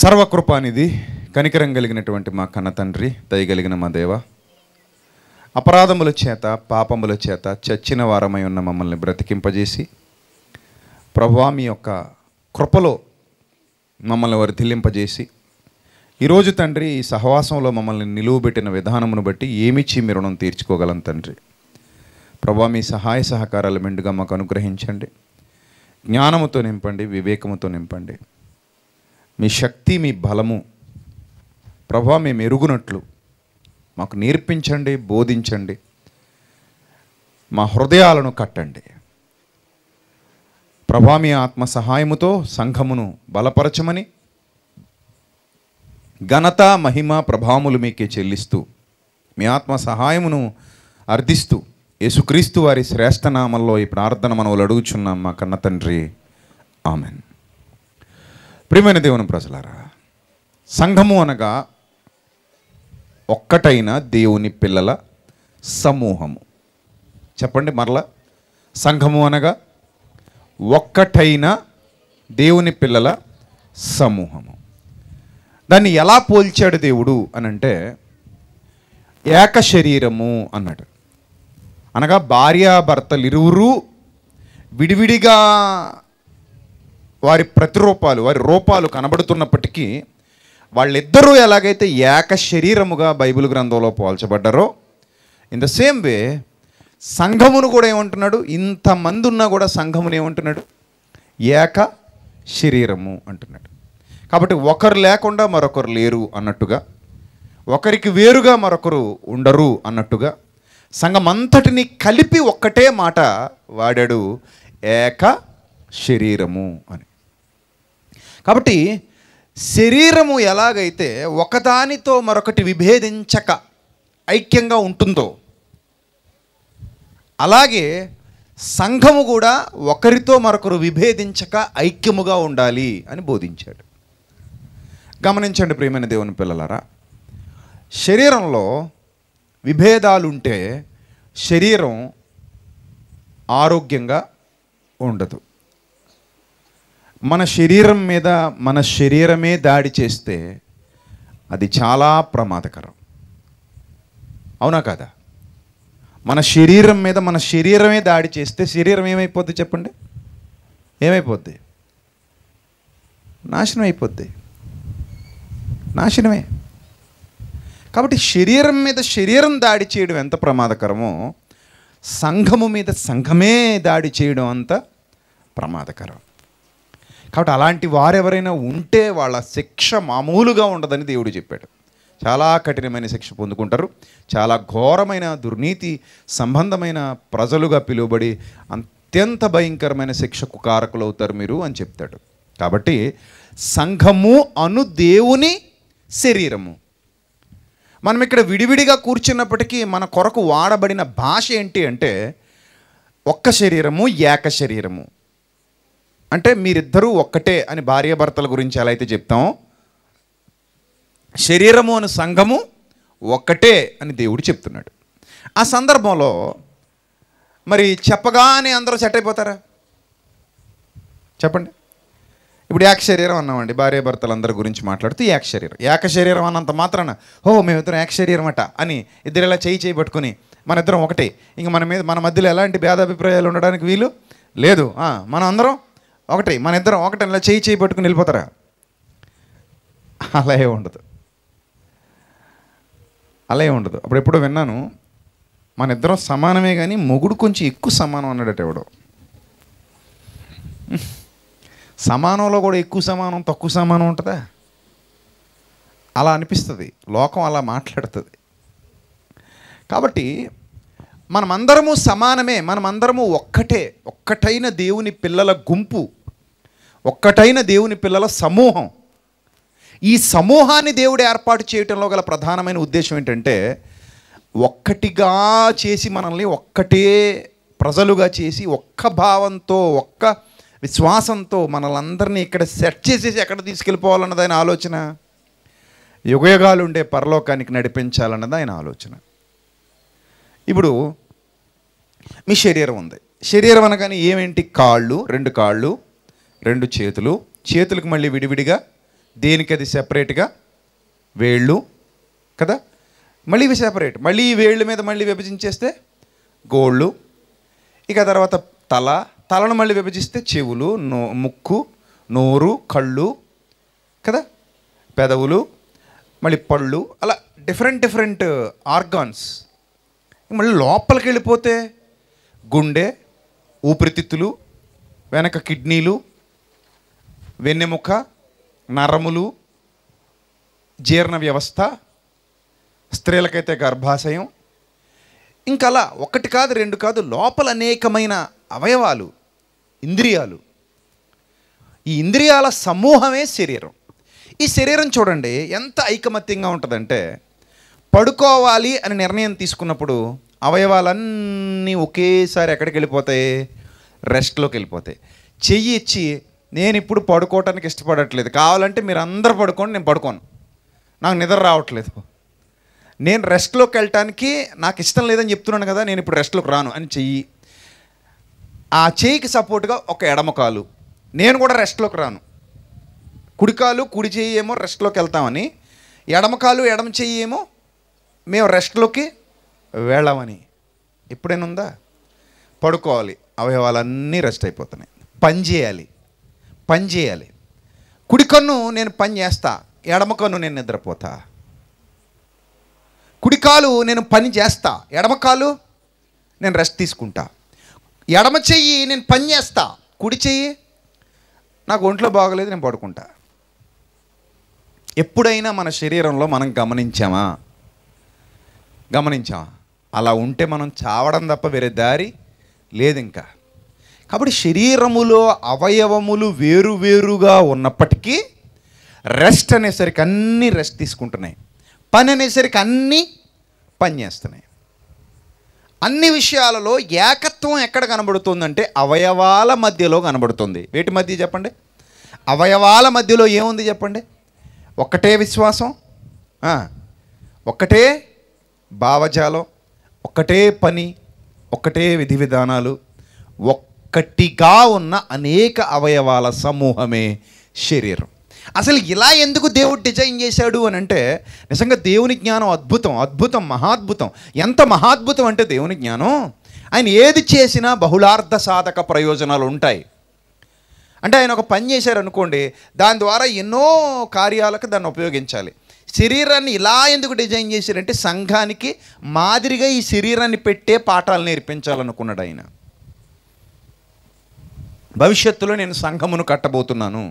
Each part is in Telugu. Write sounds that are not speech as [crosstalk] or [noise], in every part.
సర్వకృపానిధి కనికరం కలిగినటువంటి మా కన్న తండ్రి దయగలిగిన మా దేవ అపరాధముల చేత పాపముల చేత చచ్చిన వారమై ఉన్న మమ్మల్ని బ్రతికింపజేసి ప్రభా మీ యొక్క కృపలో మమ్మల్ని వర్ధిల్లింపజేసి ఈరోజు తండ్రి ఈ సహవాసంలో మమ్మల్ని నిలువబెట్టిన విధానమును బట్టి ఏమిచ్చి మీ రుణం తీర్చుకోగలం తండ్రి ప్రభా మీ సహాయ సహకారాలు మెండుగా మాకు అనుగ్రహించండి జ్ఞానముతో నింపండి వివేకముతో నింపండి మీ శక్తి మీ బలము ప్రభా మేము ఎరుగునట్లు మాకు నేర్పించండి బోధించండి మా హృదయాలను కట్టండి ప్రభా మీ ఆత్మ సహాయముతో సంఘమును బలపరచమని ఘనత మహిమ ప్రభాములు మీకే చెల్లిస్తూ మీ ఆత్మ సహాయమును అర్థిస్తూ యేసుక్రీస్తు వారి శ్రేష్ఠనామంలో ఈ ప్రార్థన మనవులు అడుగుచున్నాం మా కన్న తండ్రి ఆమెన్ ప్రియమైన దేవుని ప్రజలారా సంఘము అనగా ఒక్కటైన దేవుని పిల్లల సమూహము చెప్పండి మరలా సంఘము అనగా ఒక్కటైన దేవుని పిల్లల సమూహము దాన్ని ఎలా పోల్చాడు దేవుడు అనంటే ఏక శరీరము అన్నాడు అనగా భార్యాభర్తలు ఇరువురు విడివిడిగా వారి ప్రతిరూపాలు వారి రూపాలు కనబడుతున్నప్పటికీ వాళ్ళిద్దరూ ఎలాగైతే ఏక శరీరముగా బైబిల్ గ్రంథంలో పోల్చబడ్డారో ఇన్ ద సేమ్ వే సంఘమును కూడా ఏమంటున్నాడు ఇంతమంది ఉన్నా కూడా సంఘమును ఏమంటున్నాడు ఏక శరీరము అంటున్నాడు కాబట్టి ఒకరు లేకుండా మరొకరు లేరు అన్నట్టుగా ఒకరికి వేరుగా మరొకరు ఉండరు అన్నట్టుగా సంఘమంతటిని కలిపి ఒక్కటే మాట వాడాడు ఏక శరీరము అని కాబట్టి శరీరము ఎలాగైతే ఒకదానితో మరొకటి విభేదించక ఐక్యంగా ఉంటుందో అలాగే సంఘము కూడా ఒకరితో మరొకరు విభేదించక ఐక్యముగా ఉండాలి అని బోధించాడు గమనించండి ప్రియమైన దేవుని పిల్లలారా శరీరంలో విభేదాలుంటే శరీరం ఆరోగ్యంగా ఉండదు మన శరీరం మీద మన శరీరమే దాడి చేస్తే అది చాలా ప్రమాదకరం అవునా కదా మన శరీరం మీద మన శరీరమే దాడి చేస్తే శరీరం ఏమైపోద్ది చెప్పండి ఏమైపోద్ది నాశనం అయిపోద్ది నాశనమే కాబట్టి శరీరం మీద శరీరం దాడి చేయడం ఎంత ప్రమాదకరమో సంఘము మీద సంఘమే దాడి చేయడం అంత ప్రమాదకరం కాబట్టి అలాంటి వారెవరైనా ఉంటే వాళ్ళ శిక్ష మామూలుగా ఉండదని దేవుడు చెప్పాడు చాలా కఠినమైన శిక్ష పొందుకుంటారు చాలా ఘోరమైన దుర్నీతి సంబంధమైన ప్రజలుగా పిలువబడి అత్యంత భయంకరమైన శిక్షకు కారకులు అవుతారు మీరు అని చెప్తాడు కాబట్టి సంఘము అను దేవుని శరీరము మనం ఇక్కడ విడివిడిగా కూర్చున్నప్పటికీ మన కొరకు వాడబడిన భాష ఏంటి అంటే ఒక్క శరీరము ఏక శరీరము అంటే మీరిద్దరూ ఒక్కటే అని భార్యాభర్తల గురించి ఎలా అయితే చెప్తాం శరీరము అని సంఘము ఒక్కటే అని దేవుడు చెప్తున్నాడు ఆ సందర్భంలో మరి చెప్పగానే అందరూ సెట్ అయిపోతారా చెప్పండి ఇప్పుడు ఏక శరీరం అన్నామండి భర్తలందరి గురించి మాట్లాడుతూ ఏక శరీరం ఏక శరీరం అన్నంత మాత్రాన ఓ మేమిద్దరం ఏక శరీరం అట అని ఇద్దరు ఇలా చేయి చేయి పట్టుకుని మన ఇద్దరం ఒకటే ఇంక మన మీద మన మధ్యలో ఎలాంటి భేదాభిప్రాయాలు ఉండడానికి వీలు లేదు మనం అందరం ఒకటి మన ఇద్దరం ఒకటి ఇలా చేయి చేయి పట్టుకుని వెళ్ళిపోతారా అలా ఏ ఉండదు అలా ఏ ఉండదు అప్పుడు ఎప్పుడో విన్నాను మన ఇద్దరం సమానమే కానీ మొగుడు కొంచెం ఎక్కువ సమానం అన్నాడట ఎవడో సమానంలో కూడా ఎక్కువ సమానం తక్కువ సమానం ఉంటుందా అలా అనిపిస్తుంది లోకం అలా మాట్లాడుతుంది కాబట్టి మనమందరము సమానమే మనమందరము ఒక్కటే ఒక్కటైన దేవుని పిల్లల గుంపు ఒక్కటైన దేవుని పిల్లల సమూహం ఈ సమూహాన్ని దేవుడు ఏర్పాటు చేయటంలో గల ప్రధానమైన ఉద్దేశం ఏంటంటే ఒక్కటిగా చేసి మనల్ని ఒక్కటే ప్రజలుగా చేసి ఒక్క భావంతో ఒక్క విశ్వాసంతో మనలందరినీ ఇక్కడ సెట్ చేసేసి ఎక్కడ తీసుకెళ్ళిపోవాలన్నది ఆయన ఆలోచన యుగయుగాలు ఉండే పరలోకానికి నడిపించాలన్నది ఆయన ఆలోచన ఇప్పుడు మీ శరీరం ఉంది శరీరం అనగానే ఏమేంటి కాళ్ళు రెండు కాళ్ళు రెండు చేతులు చేతులకు మళ్ళీ విడివిడిగా దేనికి అది సెపరేట్గా వేళ్ళు కదా మళ్ళీ ఇవి సెపరేట్ మళ్ళీ ఈ వేళ్ళ మీద మళ్ళీ విభజించేస్తే గోళ్ళు ఇక తర్వాత తల తలను మళ్ళీ విభజిస్తే చెవులు నో ముక్కు నోరు కళ్ళు కదా పెదవులు మళ్ళీ పళ్ళు అలా డిఫరెంట్ డిఫరెంట్ ఆర్గాన్స్ మళ్ళీ లోపలికి వెళ్ళిపోతే గుండె ఊపిరితిత్తులు వెనక కిడ్నీలు వెన్నెముక నరములు జీర్ణ వ్యవస్థ స్త్రీలకైతే గర్భాశయం ఇంకా అలా ఒకటి కాదు రెండు కాదు లోపల అనేకమైన అవయవాలు ఇంద్రియాలు ఈ ఇంద్రియాల సమూహమే శరీరం ఈ శరీరం చూడండి ఎంత ఐకమత్యంగా ఉంటుందంటే పడుకోవాలి అని నిర్ణయం తీసుకున్నప్పుడు అవయవాలన్నీ ఒకేసారి ఎక్కడికి వెళ్ళిపోతాయి రెస్ట్లోకి వెళ్ళిపోతాయి చెయ్యి ఇచ్చి నేను ఇప్పుడు పడుకోవటానికి ఇష్టపడట్లేదు కావాలంటే మీరు అందరు పడుకోండి నేను పడుకోను నాకు నిద్ర రావట్లేదు నేను రెస్ట్లోకి వెళ్ళటానికి నాకు ఇష్టం లేదని చెప్తున్నాను కదా నేను ఇప్పుడు రెస్ట్లోకి రాను అని చెయ్యి ఆ చేయికి సపోర్ట్గా ఒక ఎడమకాలు నేను కూడా రెస్ట్లోకి రాను కుడికాలు కుడి చెయ్యి ఏమో రెస్ట్లోకి వెళ్తామని ఎడమకాలు ఎడమ చెయ్యి ఏమో మేము రెస్ట్లోకి వేళమని ఎప్పుడైనా ఉందా పడుకోవాలి అవయవాలన్నీ రెస్ట్ అయిపోతున్నాయి పని చేయాలి పని చేయాలి కుడి కన్ను నేను పని చేస్తా ఎడమ కన్ను నేను నిద్రపోతా కుడికాలు నేను పని చేస్తా ఎడమ కాలు నేను రెస్ట్ తీసుకుంటా ఎడమ చెయ్యి నేను పని చేస్తా కుడి చెయ్యి నాకు ఒంట్లో బాగలేదు నేను పడుకుంటా ఎప్పుడైనా మన శరీరంలో మనం గమనించామా గమనించామా అలా ఉంటే మనం చావడం తప్ప వేరే దారి లేదు ఇంకా కాబట్టి శరీరములో అవయవములు వేరువేరుగా ఉన్నప్పటికీ రెస్ట్ అనేసరికి అన్నీ రెస్ట్ తీసుకుంటున్నాయి పని అనేసరికి అన్నీ పనిచేస్తున్నాయి అన్ని విషయాలలో ఏకత్వం ఎక్కడ కనబడుతుందంటే అవయవాల మధ్యలో కనబడుతుంది వేటి మధ్య చెప్పండి అవయవాల మధ్యలో ఏముంది చెప్పండి ఒక్కటే విశ్వాసం ఒక్కటే భావజాలం ఒకటే పని ఒకటే విధి విధానాలు ఒక్కటిగా ఉన్న అనేక అవయవాల సమూహమే శరీరం అసలు ఇలా ఎందుకు దేవుడు డిజైన్ చేశాడు అని అంటే నిజంగా దేవుని జ్ఞానం అద్భుతం అద్భుతం మహాద్భుతం ఎంత మహాద్భుతం అంటే దేవుని జ్ఞానం ఆయన ఏది చేసినా బహుళార్థ సాధక ప్రయోజనాలు ఉంటాయి అంటే ఆయన ఒక పని చేశారనుకోండి దాని ద్వారా ఎన్నో కార్యాలకు దాన్ని ఉపయోగించాలి శరీరాన్ని ఇలా ఎందుకు డిజైన్ చేశారంటే సంఘానికి మాదిరిగా ఈ శరీరాన్ని పెట్టే పాఠాలు నేర్పించాలనుకున్నాడు ఆయన భవిష్యత్తులో నేను సంఘమును కట్టబోతున్నాను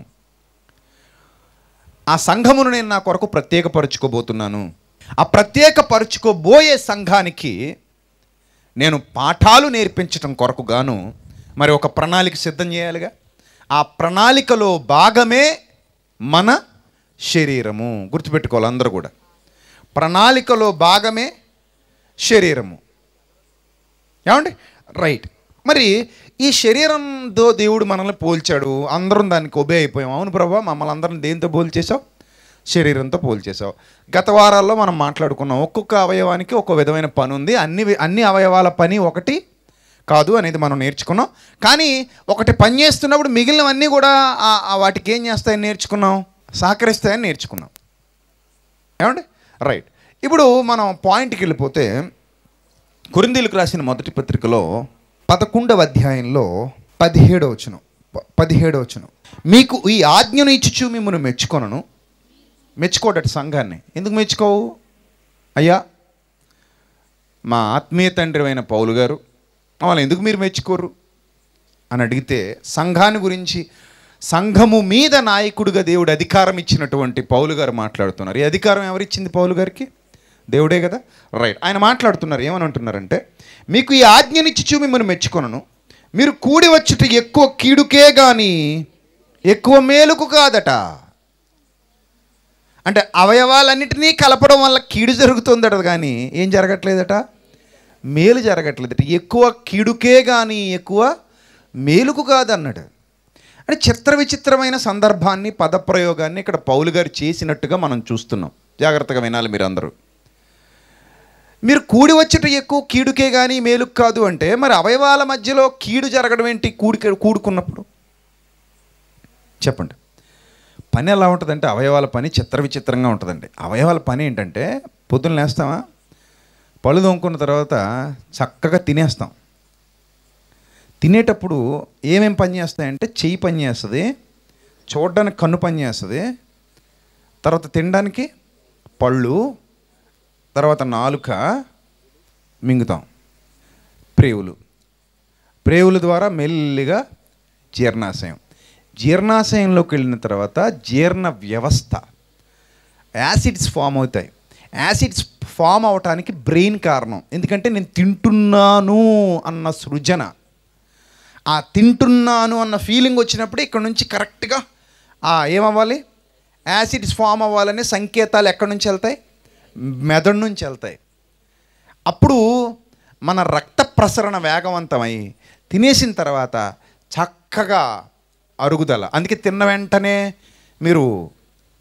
ఆ సంఘమును నేను నా కొరకు ప్రత్యేకపరుచుకోబోతున్నాను ఆ ప్రత్యేకపరుచుకోబోయే సంఘానికి నేను పాఠాలు నేర్పించటం కొరకు గాను మరి ఒక ప్రణాళిక సిద్ధం చేయాలిగా ఆ ప్రణాళికలో భాగమే మన శరీరము గుర్తుపెట్టుకోవాలి అందరూ కూడా ప్రణాళికలో భాగమే శరీరము ఏమండి రైట్ మరి ఈ శరీరంతో దేవుడు మనల్ని పోల్చాడు అందరం దానికి ఒబే అయిపోయాం అవును ప్రభావ మమ్మల్ని అందరం దేంతో పోల్చేసావు శరీరంతో పోల్చేసావు గత వారాల్లో మనం మాట్లాడుకున్నాం ఒక్కొక్క అవయవానికి ఒక్కో విధమైన పని ఉంది అన్ని అన్ని అవయవాల పని ఒకటి కాదు అనేది మనం నేర్చుకున్నాం కానీ ఒకటి పని చేస్తున్నప్పుడు మిగిలినవన్నీ కూడా వాటికి ఏం చేస్తాయని నేర్చుకున్నాం సహకరిస్తాయని నేర్చుకున్నాం ఏమండి రైట్ ఇప్పుడు మనం పాయింట్కి వెళ్ళిపోతే కురిందీలకు రాసిన మొదటి పత్రికలో పదకొండవ అధ్యాయంలో పదిహేడవ వచ్చును పదిహేడవ వచ్చును మీకు ఈ ఆజ్ఞను ఇచ్చుచు మిమ్మల్ని మెచ్చుకొనను మెచ్చుకోటట్టు సంఘాన్ని ఎందుకు మెచ్చుకోవు అయ్యా మా ఆత్మీయ తండ్రి అయిన పౌలు గారు మమ్మల్ని ఎందుకు మీరు మెచ్చుకోరు అని అడిగితే సంఘాన్ని గురించి సంఘము మీద నాయకుడిగా దేవుడు అధికారం ఇచ్చినటువంటి పౌలు గారు మాట్లాడుతున్నారు ఈ అధికారం ఎవరిచ్చింది పౌలు గారికి దేవుడే కదా రైట్ ఆయన మాట్లాడుతున్నారు ఏమని అంటున్నారంటే మీకు ఈ ఆజ్ఞనిచ్చి చూ మిమ్మల్ని మెచ్చుకొనను మీరు కూడి వచ్చుట ఎక్కువ కీడుకే కానీ ఎక్కువ మేలుకు కాదట అంటే అవయవాలన్నిటినీ కలపడం వల్ల కీడు జరుగుతుందట కానీ ఏం జరగట్లేదట మేలు జరగట్లేదట ఎక్కువ కీడుకే కానీ ఎక్కువ మేలుకు కాదన్నాడు అంటే చిత్ర విచిత్రమైన సందర్భాన్ని పదప్రయోగాన్ని ఇక్కడ పౌలు గారు చేసినట్టుగా మనం చూస్తున్నాం జాగ్రత్తగా వినాలి మీరు అందరూ మీరు కూడి వచ్చట ఎక్కువ కీడుకే కానీ మేలుకు కాదు అంటే మరి అవయవాల మధ్యలో కీడు జరగడం ఏంటి కూడికే కూడుకున్నప్పుడు చెప్పండి పని ఎలా ఉంటుందంటే అవయవాల పని చిత్ర విచిత్రంగా ఉంటుందండి అవయవాల పని ఏంటంటే పొద్దున్న లేస్తామా పళ్ళు దొంకున్న తర్వాత చక్కగా తినేస్తాం తినేటప్పుడు ఏమేమి పని చేస్తాయంటే చెయ్యి పని చేస్తుంది చూడడానికి కన్ను పని చేస్తుంది తర్వాత తినడానికి పళ్ళు తర్వాత నాలుక మింగుతాం ప్రేవులు ప్రేవుల ద్వారా మెల్లిగా జీర్ణాశయం జీర్ణాశయంలోకి వెళ్ళిన తర్వాత జీర్ణ వ్యవస్థ యాసిడ్స్ ఫామ్ అవుతాయి యాసిడ్స్ ఫామ్ అవటానికి బ్రెయిన్ కారణం ఎందుకంటే నేను తింటున్నాను అన్న సృజన ఆ తింటున్నాను అన్న ఫీలింగ్ వచ్చినప్పుడు ఇక్కడ నుంచి కరెక్ట్గా ఏమవ్వాలి యాసిడ్స్ ఫామ్ అవ్వాలనే సంకేతాలు ఎక్కడి నుంచి వెళ్తాయి మెదడు నుంచి వెళ్తాయి అప్పుడు మన రక్త ప్రసరణ వేగవంతమై తినేసిన తర్వాత చక్కగా అరుగుదల అందుకే తిన్న వెంటనే మీరు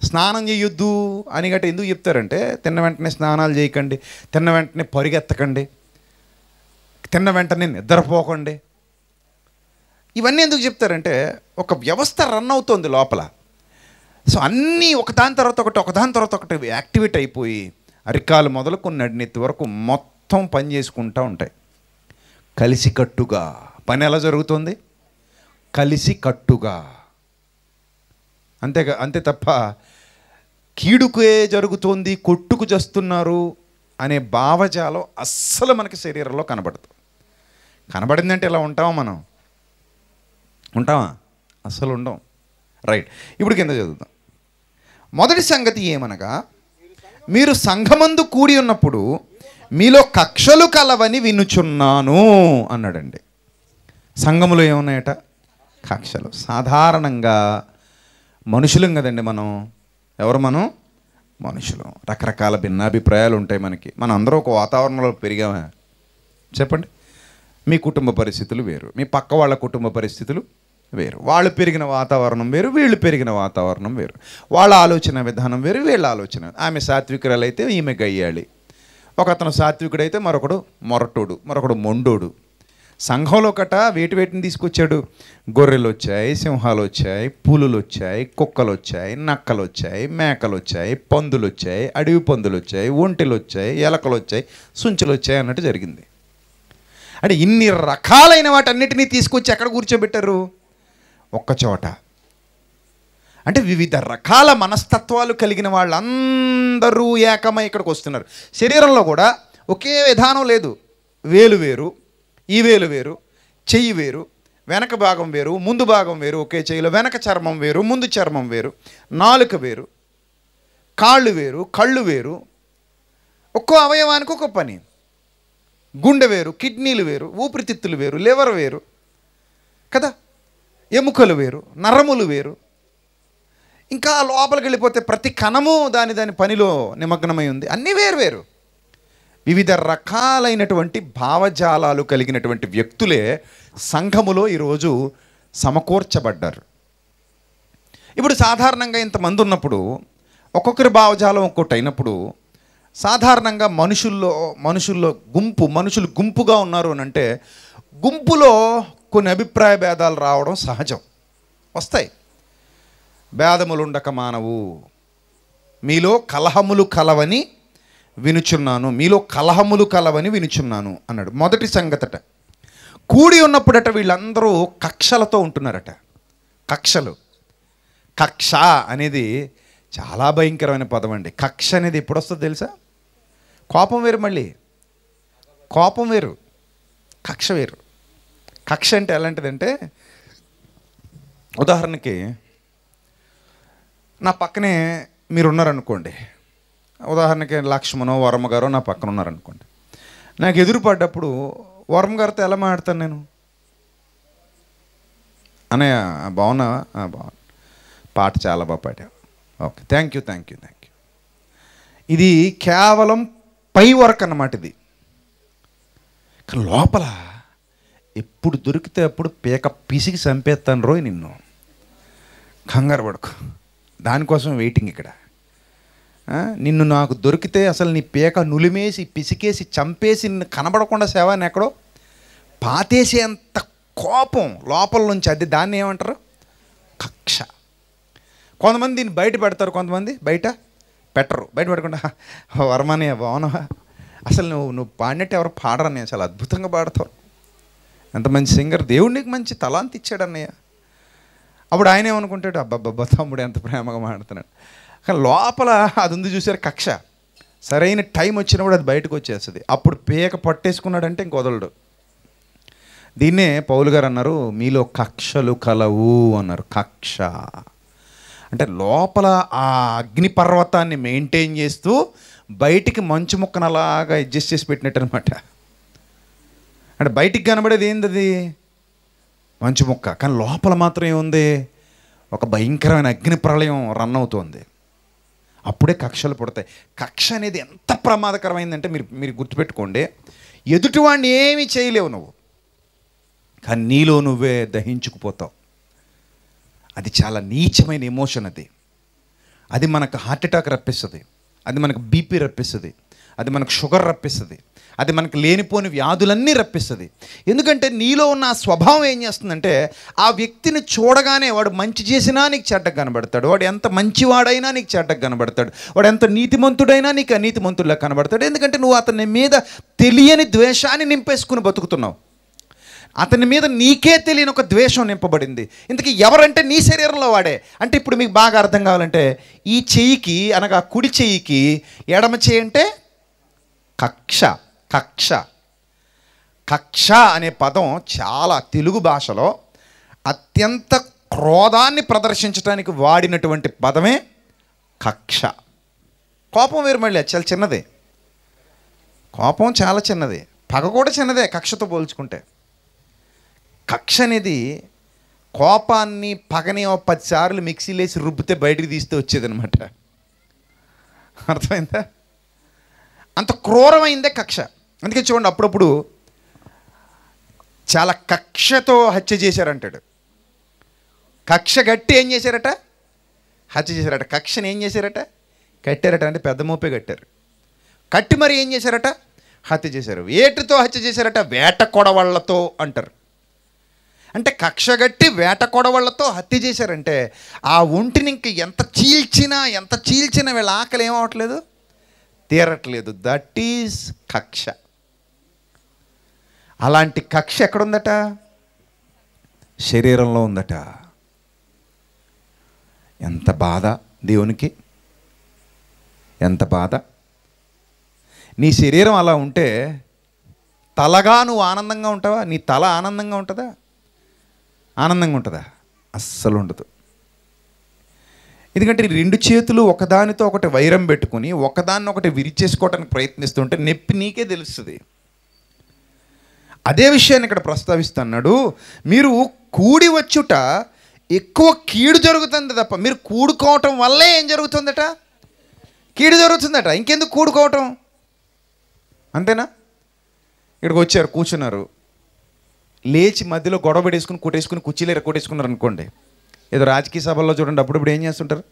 స్నానం చేయొద్దు అని గట్ట ఎందుకు చెప్తారంటే తిన్న వెంటనే స్నానాలు చేయకండి తిన్న వెంటనే పరిగెత్తకండి తిన్న వెంటనే నిద్రపోకండి ఇవన్నీ ఎందుకు చెప్తారంటే ఒక వ్యవస్థ రన్ అవుతోంది లోపల సో అన్నీ ఒకదాని తర్వాత ఒకటి ఒకదాని తర్వాత ఒకటి యాక్టివేట్ అయిపోయి అరికాలు మొదలుకున్న నెత్తి వరకు మొత్తం పని చేసుకుంటూ ఉంటాయి కలిసికట్టుగా పని ఎలా జరుగుతుంది కలిసికట్టుగా అంతే అంతే తప్ప కీడుకే జరుగుతోంది కొట్టుకు చేస్తున్నారు అనే భావజాలం అస్సలు మనకి శరీరంలో కనబడదు కనబడిందంటే ఇలా ఉంటామో మనం ఉంటామా అసలు ఉండం రైట్ ఇప్పుడు కింద చదువుతాం మొదటి సంగతి ఏమనగా మీరు సంఘమందు కూడి ఉన్నప్పుడు మీలో కక్షలు కలవని వినుచున్నాను అన్నాడండి సంఘములో ఏమున్నాయట కక్షలు సాధారణంగా మనుషులం కదండి మనం ఎవరు మనం మనుషులు రకరకాల భిన్నాభిప్రాయాలు ఉంటాయి మనకి మనం అందరూ ఒక వాతావరణంలో పెరిగామా చెప్పండి మీ కుటుంబ పరిస్థితులు వేరు మీ పక్క వాళ్ళ కుటుంబ పరిస్థితులు వేరు వాళ్ళు పెరిగిన వాతావరణం వేరు వీళ్ళు పెరిగిన వాతావరణం వేరు వాళ్ళ ఆలోచన విధానం వేరు వీళ్ళ ఆలోచన ఆమె సాత్వికురాలు అయితే ఈమె గయ్యాలి ఒక అతను సాత్వికుడైతే మరొకడు మొరటోడు మరొకడు మొండోడు సంఘంలో ఒకట వేటి వేటిని తీసుకొచ్చాడు గొర్రెలు వచ్చాయి సింహాలు వచ్చాయి పులులు వచ్చాయి కుక్కలు వచ్చాయి నక్కలు వచ్చాయి మేకలు వచ్చాయి పందులు వచ్చాయి అడవి పందులు వచ్చాయి ఒంటెలు వచ్చాయి ఎలకలు వచ్చాయి సుంచులు వచ్చాయి అన్నట్టు జరిగింది అంటే ఇన్ని రకాలైన వాటన్నిటినీ తీసుకొచ్చి ఎక్కడ కూర్చోబెట్టారు ఒక్కచోట అంటే వివిధ రకాల మనస్తత్వాలు కలిగిన వాళ్ళందరూ ఏకమై ఇక్కడికి వస్తున్నారు శరీరంలో కూడా ఒకే విధానం లేదు వేలు వేరు ఈ వేలు వేరు చెయ్యి వేరు వెనక భాగం వేరు ముందు భాగం వేరు ఒకే చెయ్యిలో వెనక చర్మం వేరు ముందు చర్మం వేరు నాలుక వేరు కాళ్ళు వేరు కళ్ళు వేరు ఒక్కో అవయవానికి ఒక్కో పని గుండె వేరు కిడ్నీలు వేరు ఊపిరితిత్తులు వేరు లివర్ వేరు కదా ఎముకలు వేరు నరములు వేరు ఇంకా లోపలికి వెళ్ళిపోతే ప్రతి కణము దాని దాని పనిలో నిమగ్నమై ఉంది అన్నీ వేరు వేరు వివిధ రకాలైనటువంటి భావజాలాలు కలిగినటువంటి వ్యక్తులే సంఘములో ఈరోజు సమకూర్చబడ్డారు ఇప్పుడు సాధారణంగా ఇంతమంది ఉన్నప్పుడు ఒక్కొక్కరి భావజాలం ఒక్కొక్కటి అయినప్పుడు సాధారణంగా మనుషుల్లో మనుషుల్లో గుంపు మనుషులు గుంపుగా ఉన్నారు అని అంటే గుంపులో కొన్ని అభిప్రాయ భేదాలు రావడం సహజం వస్తాయి భేదములు ఉండక మానవు మీలో కలహములు కలవని వినుచున్నాను మీలో కలహములు కలవని వినుచున్నాను అన్నాడు మొదటి సంగతట కూడి ఉన్నప్పుడట వీళ్ళందరూ కక్షలతో ఉంటున్నారట కక్షలు కక్ష అనేది చాలా భయంకరమైన పదం అండి కక్ష అనేది ఎప్పుడు వస్తుందో తెలుసా కోపం వేరు మళ్ళీ కోపం వేరు కక్ష వేరు కక్ష అంటే ఎలాంటిదంటే ఉదాహరణకి నా పక్కనే మీరు ఉన్నారనుకోండి ఉదాహరణకి లక్ష్మణో వర్మ గారు నా పక్కన ఉన్నారనుకోండి నాకు ఎదురుపడ్డప్పుడు వర్మ గారితో ఎలా మాట్లాడతాను నేను అన్నయ్య బాగున్నావా బాగున్నా పాట చాలా బాగా పాడా okay thank you thank you thank you ఇది కేవలం పై వర్క్ అన్నమాట ఇది కానీ లోపల ఎప్పుడు దొరికితే అప్పుడు పీక పిసికి చంపేస్తాను రోయ్ నిన్ను కంగారు పడుకు దానికోసం వెయిటింగ్ ఇక్కడ నిన్ను నాకు దొరికితే అసలు నీ పీక నులిమేసి పిసికేసి చంపేసి నిన్ను కనబడకుండా శవాన్ని ఎక్కడో పాతేసేంత కోపం లోపల నుంచి అది దాన్ని ఏమంటారు కక్ష కొంతమంది దీన్ని బయట పెడతారు కొంతమంది బయట పెట్టరు బయట పెట్టకుండా వర్మనే భావన అసలు నువ్వు నువ్వు పాడినట్టు ఎవరు పాడరా నేను చాలా అద్భుతంగా పాడతావు ఎంత మంచి సింగర్ దేవుడికి మంచి తలాంతి ఇచ్చాడు అన్నయ్య అప్పుడు ఆయన ఏమనుకుంటాడు అబ్బాబ్బా తమ్ముడు ఎంత ప్రేమగా మాడుతున్నాడు కానీ లోపల అది ఉంది చూసారు కక్ష సరైన టైం వచ్చినప్పుడు అది బయటకు వచ్చేస్తుంది అప్పుడు పేక పట్టేసుకున్నాడంటే ఇంకొదలడు దీన్నే పౌలు గారు అన్నారు మీలో కక్షలు కలవు అన్నారు కక్ష అంటే లోపల ఆ అగ్నిపర్వతాన్ని మెయింటైన్ చేస్తూ బయటికి మంచు ముక్కనలాగా అడ్జస్ట్ చేసి పెట్టినట్టు అనమాట అంటే బయటికి కనబడేది ఏంది అది మంచి ముక్క కానీ లోపల మాత్రం ఏముంది ఒక భయంకరమైన అగ్ని ప్రళయం రన్ అవుతుంది అప్పుడే కక్షలు పుడతాయి కక్ష అనేది ఎంత ప్రమాదకరమైందంటే మీరు మీరు గుర్తుపెట్టుకోండి ఎదుటివాడిని ఏమీ చేయలేవు నువ్వు కానీ నీలో నువ్వే దహించుకుపోతావు అది చాలా నీచమైన ఎమోషన్ అది అది మనకు హార్ట్అటాక్ రప్పిస్తుంది అది మనకు బీపీ రప్పిస్తుంది అది మనకు షుగర్ రప్పిస్తుంది అది మనకు లేనిపోని వ్యాధులన్నీ రప్పిస్తుంది ఎందుకంటే నీలో ఉన్న ఆ స్వభావం ఏం చేస్తుందంటే ఆ వ్యక్తిని చూడగానే వాడు మంచి చేసినా నీకు చెడ్డకు కనబడతాడు వాడు ఎంత మంచివాడైనా నీకు చెడ్డకు కనబడతాడు వాడు ఎంత నీతిమంతుడైనా నీకు అనీతిమంతుడిలా కనబడతాడు ఎందుకంటే నువ్వు అతని మీద తెలియని ద్వేషాన్ని నింపేసుకుని బతుకుతున్నావు అతని మీద నీకే తెలియని ఒక ద్వేషం నింపబడింది ఇంతకీ ఎవరంటే నీ శరీరంలో వాడే అంటే ఇప్పుడు మీకు బాగా అర్థం కావాలంటే ఈ చెయ్యికి అనగా కుడి చెయ్యికి ఎడమ చేయి అంటే కక్ష కక్ష కక్ష అనే పదం చాలా తెలుగు భాషలో అత్యంత క్రోధాన్ని ప్రదర్శించడానికి వాడినటువంటి పదమే కక్ష కోపం వేరు మళ్ళీ చాలా చిన్నదే కోపం చాలా చిన్నది పగ కూడా చిన్నదే కక్షతో పోల్చుకుంటే కక్ష అనేది కోపాన్ని పగని ఓ పదిసార్లు మిక్సీ వేసి రుబ్బితే బయటికి తీస్తే వచ్చేదనమాట అర్థమైందా అంత క్రూరమైందే కక్ష అందుకే చూడండి అప్పుడప్పుడు చాలా కక్షతో హత్య చేశారంటాడు కక్ష గట్టి ఏం చేశారట హత్య చేశారట కక్షను ఏం చేశారట కట్టారట అంటే పెద్ద మోపే కట్టారు కట్టి మరి ఏం చేశారట హత్య చేశారు వేటితో హత్య చేశారట వేట కొడవళ్లతో అంటారు అంటే కక్షగట్టి వేట కొడవళ్లతో హత్య చేశారంటే ఆ ఒంటిని ఇంక ఎంత చీల్చినా ఎంత చీల్చినా వీళ్ళ ఆకలి ఏమవట్లేదు తీరట్లేదు దట్ ఈజ్ కక్ష అలాంటి కక్ష ఎక్కడుందట శరీరంలో ఉందట ఎంత బాధ దేవునికి ఎంత బాధ నీ శరీరం అలా ఉంటే తలగా నువ్వు ఆనందంగా ఉంటావా నీ తల ఆనందంగా ఉంటుందా ఆనందంగా ఉంటుందా అస్సలు ఉండదు ఎందుకంటే రెండు చేతులు ఒకదానితో ఒకటి వైరం పెట్టుకుని ఒకదాన్ని ఒకటి విరిచేసుకోవడానికి ప్రయత్నిస్తుంటే నొప్పి నీకే తెలుస్తుంది అదే విషయాన్ని ఇక్కడ ప్రస్తావిస్తున్నాడు మీరు కూడి వచ్చుట ఎక్కువ కీడు జరుగుతుంది తప్ప మీరు కూడుకోవటం వల్లే ఏం జరుగుతుందట కీడు జరుగుతుందట ఇంకెందుకు కూడుకోవటం అంతేనా ఇక్కడికి వచ్చారు కూర్చున్నారు లేచి మధ్యలో గొడవ పెట్టేసుకుని కొట్టేసుకుని కుర్చీలు కొట్టేసుకున్నారు అనుకోండి ఏదో రాజకీయ సభల్లో చూడండి అప్పుడు ఇప్పుడు ఏం చేస్తుంటారు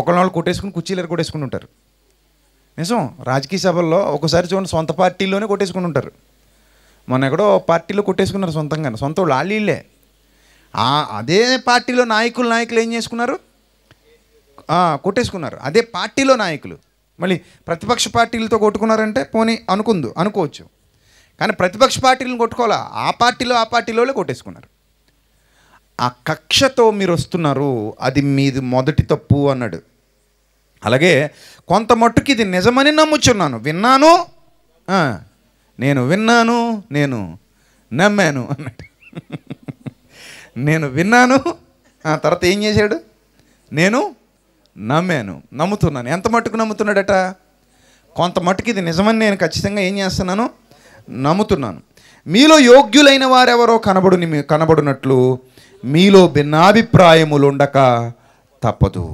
ఒకళ్ళ వాళ్ళు కొట్టేసుకుని కుర్చీలు ఎరకొట్టేసుకుని ఉంటారు నిజం రాజకీయ సభల్లో ఒకసారి చూడండి సొంత పార్టీలోనే కొట్టేసుకుని ఉంటారు మొన్న ఎక్కడో పార్టీలో కొట్టేసుకున్నారు సొంతంగా సొంత వాళ్ళు వాళ్ళే అదే పార్టీలో నాయకులు నాయకులు ఏం చేసుకున్నారు కొట్టేసుకున్నారు అదే పార్టీలో నాయకులు మళ్ళీ ప్రతిపక్ష పార్టీలతో కొట్టుకున్నారంటే పోనీ అనుకుందు అనుకోవచ్చు కానీ ప్రతిపక్ష పార్టీలను కొట్టుకోవాలా ఆ పార్టీలో ఆ పార్టీలో కొట్టేసుకున్నారు ఆ కక్షతో మీరు వస్తున్నారు అది మీది మొదటి తప్పు అన్నాడు అలాగే కొంత మట్టుకు ఇది నిజమని నమ్ముచున్నాను విన్నాను నేను విన్నాను నేను నమ్మాను అన్నాడు నేను విన్నాను ఆ తర్వాత ఏం చేశాడు నేను నమ్మాను నమ్ముతున్నాను ఎంత మట్టుకు నమ్ముతున్నాడట కొంత మట్టుకు ఇది నిజమని నేను ఖచ్చితంగా ఏం చేస్తున్నాను నమ్ముతున్నాను మీలో యోగ్యులైన వారెవరో కనబడు కనబడినట్లు మీలో భిన్నాభిప్రాయములు ఉండక తప్పదు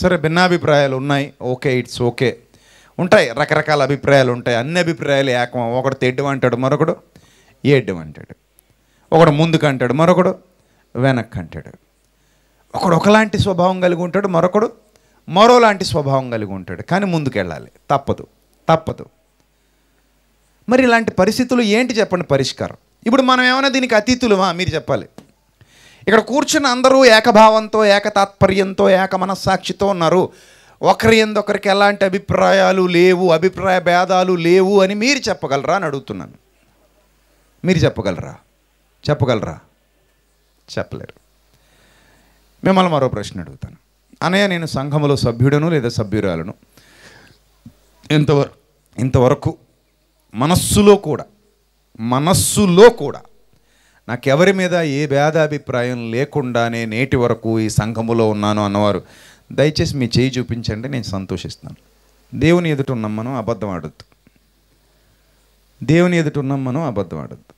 సరే భిన్నాభిప్రాయాలు ఉన్నాయి ఓకే ఇట్స్ ఓకే ఉంటాయి రకరకాల అభిప్రాయాలు ఉంటాయి అన్ని అభిప్రాయాలు ఏకమ ఒకడు తెడ్డం అంటాడు మరొకడు ఏడ్డం అంటాడు ఒకడు ముందుకు అంటాడు మరొకడు వెనక్కి అంటాడు ఒకడు ఒకలాంటి స్వభావం కలిగి ఉంటాడు మరొకడు మరోలాంటి స్వభావం కలిగి ఉంటాడు కానీ ముందుకెళ్ళాలి తప్పదు తప్పదు మరి ఇలాంటి పరిస్థితులు ఏంటి చెప్పండి పరిష్కారం ఇప్పుడు మనం ఏమైనా దీనికి అతీతులుమా మీరు చెప్పాలి ఇక్కడ కూర్చున్న అందరూ ఏకభావంతో ఏకతాత్పర్యంతో ఏక మనస్సాక్షితో ఉన్నారు ఒకరి ఎందొకరికి ఎలాంటి అభిప్రాయాలు లేవు అభిప్రాయ భేదాలు లేవు అని మీరు చెప్పగలరా అని అడుగుతున్నాను మీరు చెప్పగలరా చెప్పగలరా చెప్పలేరు మిమ్మల్ని మరో ప్రశ్న అడుగుతాను అనయ్య నేను సంఘములో సభ్యుడను లేదా సభ్యురాలను ఇంతవరకు ఇంతవరకు మనస్సులో కూడా మనస్సులో కూడా నాకెవరి మీద ఏ భేదాభిప్రాయం లేకుండానే నేటి వరకు ఈ సంఘములో ఉన్నాను అన్నవారు దయచేసి మీ చేయి చూపించండి నేను సంతోషిస్తాను దేవుని ఎదుట ఉన్నాం మనం అబద్ధం ఆడద్దు దేవుని ఎదుట ఉన్నాం మనం అబద్ధం ఆడద్దు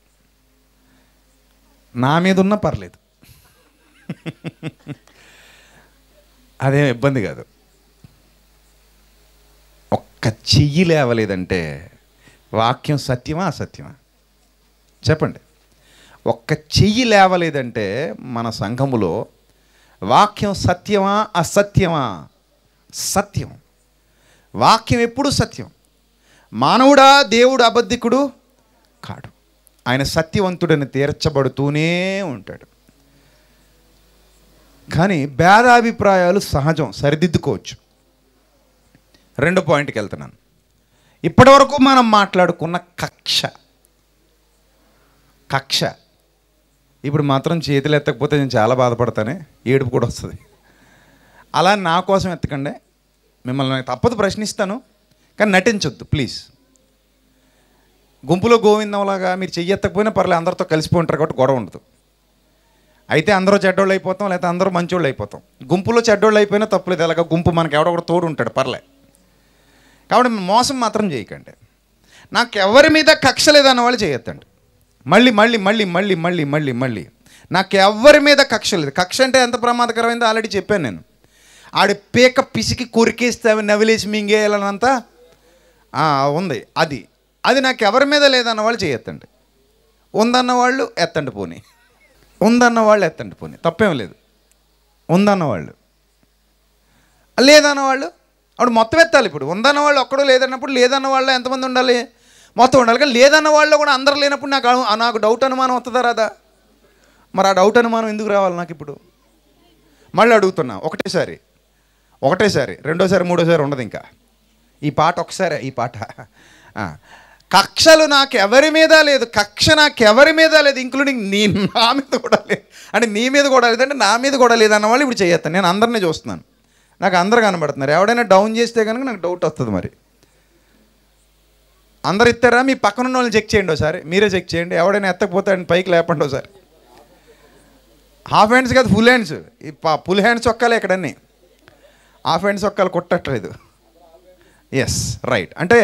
నా మీద ఉన్నా పర్లేదు అదేం ఇబ్బంది కాదు ఒక్క చెయ్యి లేవలేదంటే వాక్యం సత్యమా అసత్యమా చెప్పండి ఒక్క చెయ్యి లేవలేదంటే మన సంఘములో వాక్యం సత్యమా అసత్యమా సత్యం వాక్యం ఎప్పుడు సత్యం మానవుడా దేవుడు అబద్ధికుడు కాడు ఆయన సత్యవంతుడని తీర్చబడుతూనే ఉంటాడు కానీ భేదాభిప్రాయాలు సహజం సరిదిద్దుకోవచ్చు రెండు పాయింట్కి వెళ్తున్నాను ఇప్పటివరకు మనం మాట్లాడుకున్న కక్ష కక్ష ఇప్పుడు మాత్రం చేతులు ఎత్తకపోతే నేను చాలా బాధపడతానే ఏడుపు కూడా వస్తుంది అలా నా కోసం ఎత్తకండి మిమ్మల్ని తప్పదు ప్రశ్నిస్తాను కానీ నటించొద్దు ప్లీజ్ గుంపులో గోవిందంలాగా మీరు చెయ్యెత్తకపోయినా పర్లేదు అందరితో కలిసిపోయింటారు కాబట్టి గొడవ ఉండదు అయితే అందరూ చెడ్డోళ్ళు అయిపోతాం లేకపోతే అందరూ మంచోళ్ళు అయిపోతాం గుంపులో చెడ్డోళ్ళు అయిపోయినా తప్పులేదు అలాగ గుంపు మనకి ఎవడో కూడా తోడు ఉంటాడు పర్లే కాబట్టి మోసం మాత్రం చేయకండి నాకు ఎవరి మీద కక్ష లేదన్న వాళ్ళు చేయొద్దండి మళ్ళీ మళ్ళీ మళ్ళీ మళ్ళీ మళ్ళీ మళ్ళీ మళ్ళీ నాకు ఎవరి మీద కక్ష లేదు కక్ష అంటే ఎంత ప్రమాదకరమైందో ఆల్రెడీ చెప్పాను నేను ఆడ పీక పిసికి కొరికేస్తే నవ్విలేసి మింగేయాలనంత ఉంది అది అది నాకు ఎవరి మీద లేదన్న వాళ్ళు చేయొత్తండి ఉందన్న వాళ్ళు ఎత్తండి పోనీ ఉందన్న వాళ్ళు ఎత్తండి పోనీ తప్పేం లేదు ఉందన్న వాళ్ళు లేదన్న వాళ్ళు అప్పుడు మొత్తం ఎత్తాలి ఇప్పుడు ఉందన్న వాళ్ళు ఒక్కడో లేదన్నప్పుడు లేదన్న వాళ్ళు ఎంతమంది ఉండాలి మొత్తం ఉండాలి కానీ లేదన్న వాళ్ళు కూడా అందరు లేనప్పుడు నాకు నాకు డౌట్ అనుమానం వస్తుందా రాదా మరి ఆ డౌట్ అనుమానం ఎందుకు రావాలి నాకు ఇప్పుడు మళ్ళీ అడుగుతున్నా ఒకటేసారి ఒకటేసారి రెండోసారి మూడోసారి ఉండదు ఇంకా ఈ పాట ఒకసారి ఈ పాట కక్షలు నాకు ఎవరి మీద లేదు కక్ష నాకు ఎవరి మీద లేదు ఇంక్లూడింగ్ నీ నా మీద కూడా లేదు అంటే నీ మీద కూడా లేదంటే నా మీద కూడా లేదన్న వాళ్ళు ఇప్పుడు చేయొస్తాను నేను అందరినీ చూస్తున్నాను నాకు అందరు కనబడుతున్నారు ఎవడైనా డౌన్ చేస్తే కనుక నాకు డౌట్ వస్తుంది మరి అందరు ఇస్తారా మీ ఉన్న వాళ్ళని చెక్ చేయండి ఒకసారి మీరే చెక్ చేయండి ఎవడైనా ఎత్తకపోతే పైకి లేపండి ఒకసారి హాఫ్ హ్యాండ్స్ కాదు ఫుల్ హ్యాండ్స్ ఫుల్ హ్యాండ్స్ ఒక్కలే ఇక్కడన్నీ హాఫ్ హ్యాండ్స్ ఒక్కాలి కొట్టట్లేదు ఎస్ రైట్ అంటే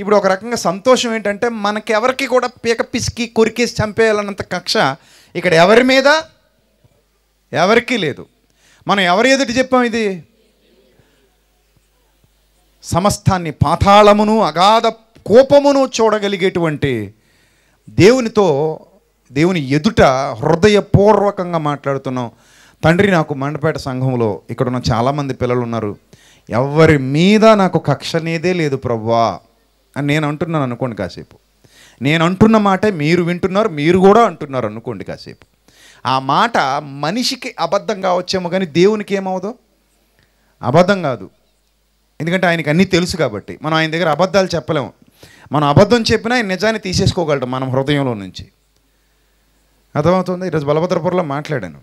ఇప్పుడు ఒక రకంగా సంతోషం ఏంటంటే మనకెవరికి కూడా పీక పిసికి కొరికేసి చంపేయాలన్నంత కక్ష ఇక్కడ ఎవరి మీద ఎవరికీ లేదు మనం ఎవరి ఎదుటి చెప్పాం ఇది సమస్తాన్ని పాతాళమును అగాధ కోపమును చూడగలిగేటువంటి దేవునితో దేవుని ఎదుట హృదయపూర్వకంగా మాట్లాడుతున్నాం తండ్రి నాకు మండపేట సంఘంలో ఇక్కడ ఉన్న చాలామంది పిల్లలు ఉన్నారు ఎవరి మీద నాకు కక్ష అనేదే లేదు ప్రవ్వా అని నేను అంటున్నాను అనుకోండి కాసేపు నేను అంటున్న మాటే మీరు వింటున్నారు మీరు కూడా అంటున్నారు అనుకోండి కాసేపు ఆ మాట మనిషికి అబద్ధం కావచ్చేమో కానీ దేవునికి ఏమవుదో అబద్ధం కాదు ఎందుకంటే ఆయనకు అన్నీ తెలుసు కాబట్టి మనం ఆయన దగ్గర అబద్ధాలు చెప్పలేము మనం అబద్ధం చెప్పినా నిజాన్ని తీసేసుకోగలడు మనం హృదయంలో నుంచి అర్థమవుతుంది ఈరోజు బలభద్రపురంలో మాట్లాడాను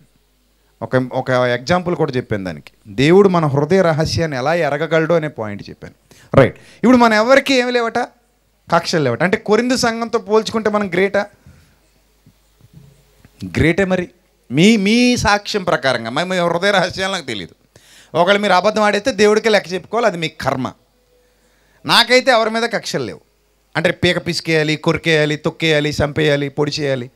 ఒక ఒక ఎగ్జాంపుల్ కూడా చెప్పాను దానికి దేవుడు మన హృదయ రహస్యాన్ని ఎలా ఎరగగలడు అనే పాయింట్ చెప్పాను రైట్ ఇప్పుడు మనం ఎవరికి ఏమి లేవట కక్షలు లేవట అంటే కొరిందు సంఘంతో పోల్చుకుంటే మనం గ్రేటా గ్రేటే మరి మీ మీ సాక్ష్యం ప్రకారంగా మరి మీ హృదయ రహస్యాలు నాకు తెలియదు ఒకవేళ మీరు అబద్ధం ఆడితే దేవుడికి లెక్క చెప్పుకోవాలి అది మీ కర్మ నాకైతే ఎవరి మీద కక్షలు లేవు అంటే పీక పిసికేయాలి కొరికేయాలి తొక్కేయాలి చంపేయాలి పొడి చేయాలి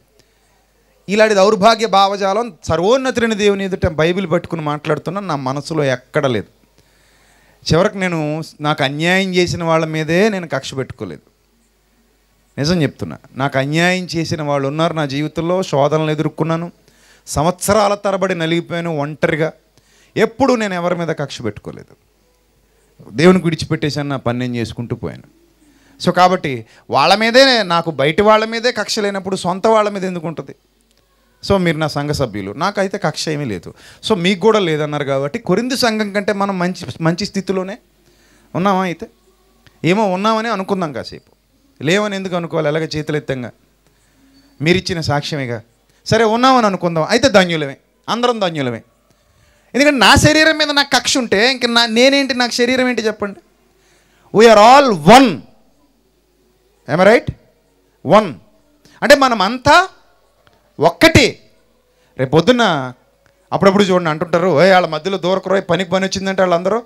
ఇలాంటి దౌర్భాగ్య భావజాలం సర్వోన్నతులైన దేవుని ఎదుట బైబిల్ పట్టుకుని మాట్లాడుతున్నా నా మనసులో ఎక్కడ లేదు చివరికి నేను నాకు అన్యాయం చేసిన వాళ్ళ మీదే నేను కక్ష పెట్టుకోలేదు నిజం చెప్తున్నా నాకు అన్యాయం చేసిన వాళ్ళు ఉన్నారు నా జీవితంలో శోధనలు ఎదుర్కొన్నాను సంవత్సరాల తరబడి నలిగిపోయాను ఒంటరిగా ఎప్పుడూ నేను ఎవరి మీద కక్ష పెట్టుకోలేదు దేవునికి విడిచిపెట్టేసాను నా పని నేను చేసుకుంటూ పోయాను సో కాబట్టి వాళ్ళ మీదే నాకు బయట వాళ్ళ మీదే కక్ష లేనప్పుడు సొంత వాళ్ళ మీద ఎందుకు ఉంటుంది సో మీరు నా సంఘ సభ్యులు నాకైతే కక్ష ఏమీ లేదు సో మీకు కూడా లేదన్నారు కాబట్టి కొరింది సంఘం కంటే మనం మంచి మంచి స్థితిలోనే ఉన్నామా అయితే ఏమో ఉన్నామని అనుకుందాం కాసేపు లేవని ఎందుకు అనుకోవాలి ఎలాగ చేతులెత్తంగా మీరిచ్చిన సాక్ష్యమేగా సరే ఉన్నామని అనుకుందాం అయితే ధన్యులమే అందరం ధన్యులమే ఎందుకంటే నా శరీరం మీద నాకు కక్ష ఉంటే ఇంక నా నేనేంటి నాకు శరీరం ఏంటి చెప్పండి we all all one right one అంటే మనమంతా ఒక్కటి రేపు పొద్దున్న అప్పుడప్పుడు చూడండి అంటుంటారు ఓ వాళ్ళ మధ్యలో దూరకు రోయ్ పనికి పని వచ్చిందంటే వాళ్ళందరూ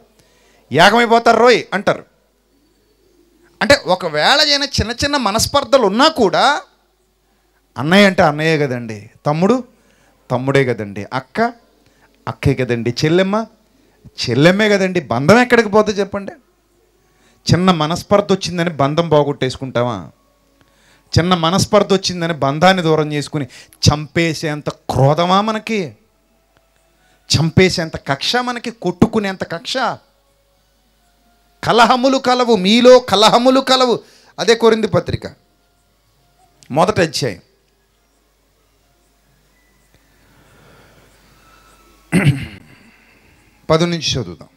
ఏకమైపోతారు రోయ్ అంటారు అంటే ఒకవేళ అయినా చిన్న చిన్న మనస్పర్ధలు ఉన్నా కూడా అన్నయ్య అంటే అన్నయ్యే కదండి తమ్ముడు తమ్ముడే కదండి అక్క అక్కే కదండి చెల్లెమ్మ చెల్లెమ్మే కదండి బంధం ఎక్కడికి పోతే చెప్పండి చిన్న మనస్పర్ధ వచ్చిందని బంధం బాగొట్టేసుకుంటావా చిన్న మనస్పర్ధ వచ్చిందని బంధాన్ని దూరం చేసుకుని చంపేసేంత క్రోధమా మనకి చంపేసేంత కక్ష మనకి కొట్టుకునేంత కక్ష కలహములు కలవు మీలో కలహములు కలవు అదే కొరింది పత్రిక మొదట అధ్యాయం పది నుంచి చదువుదాం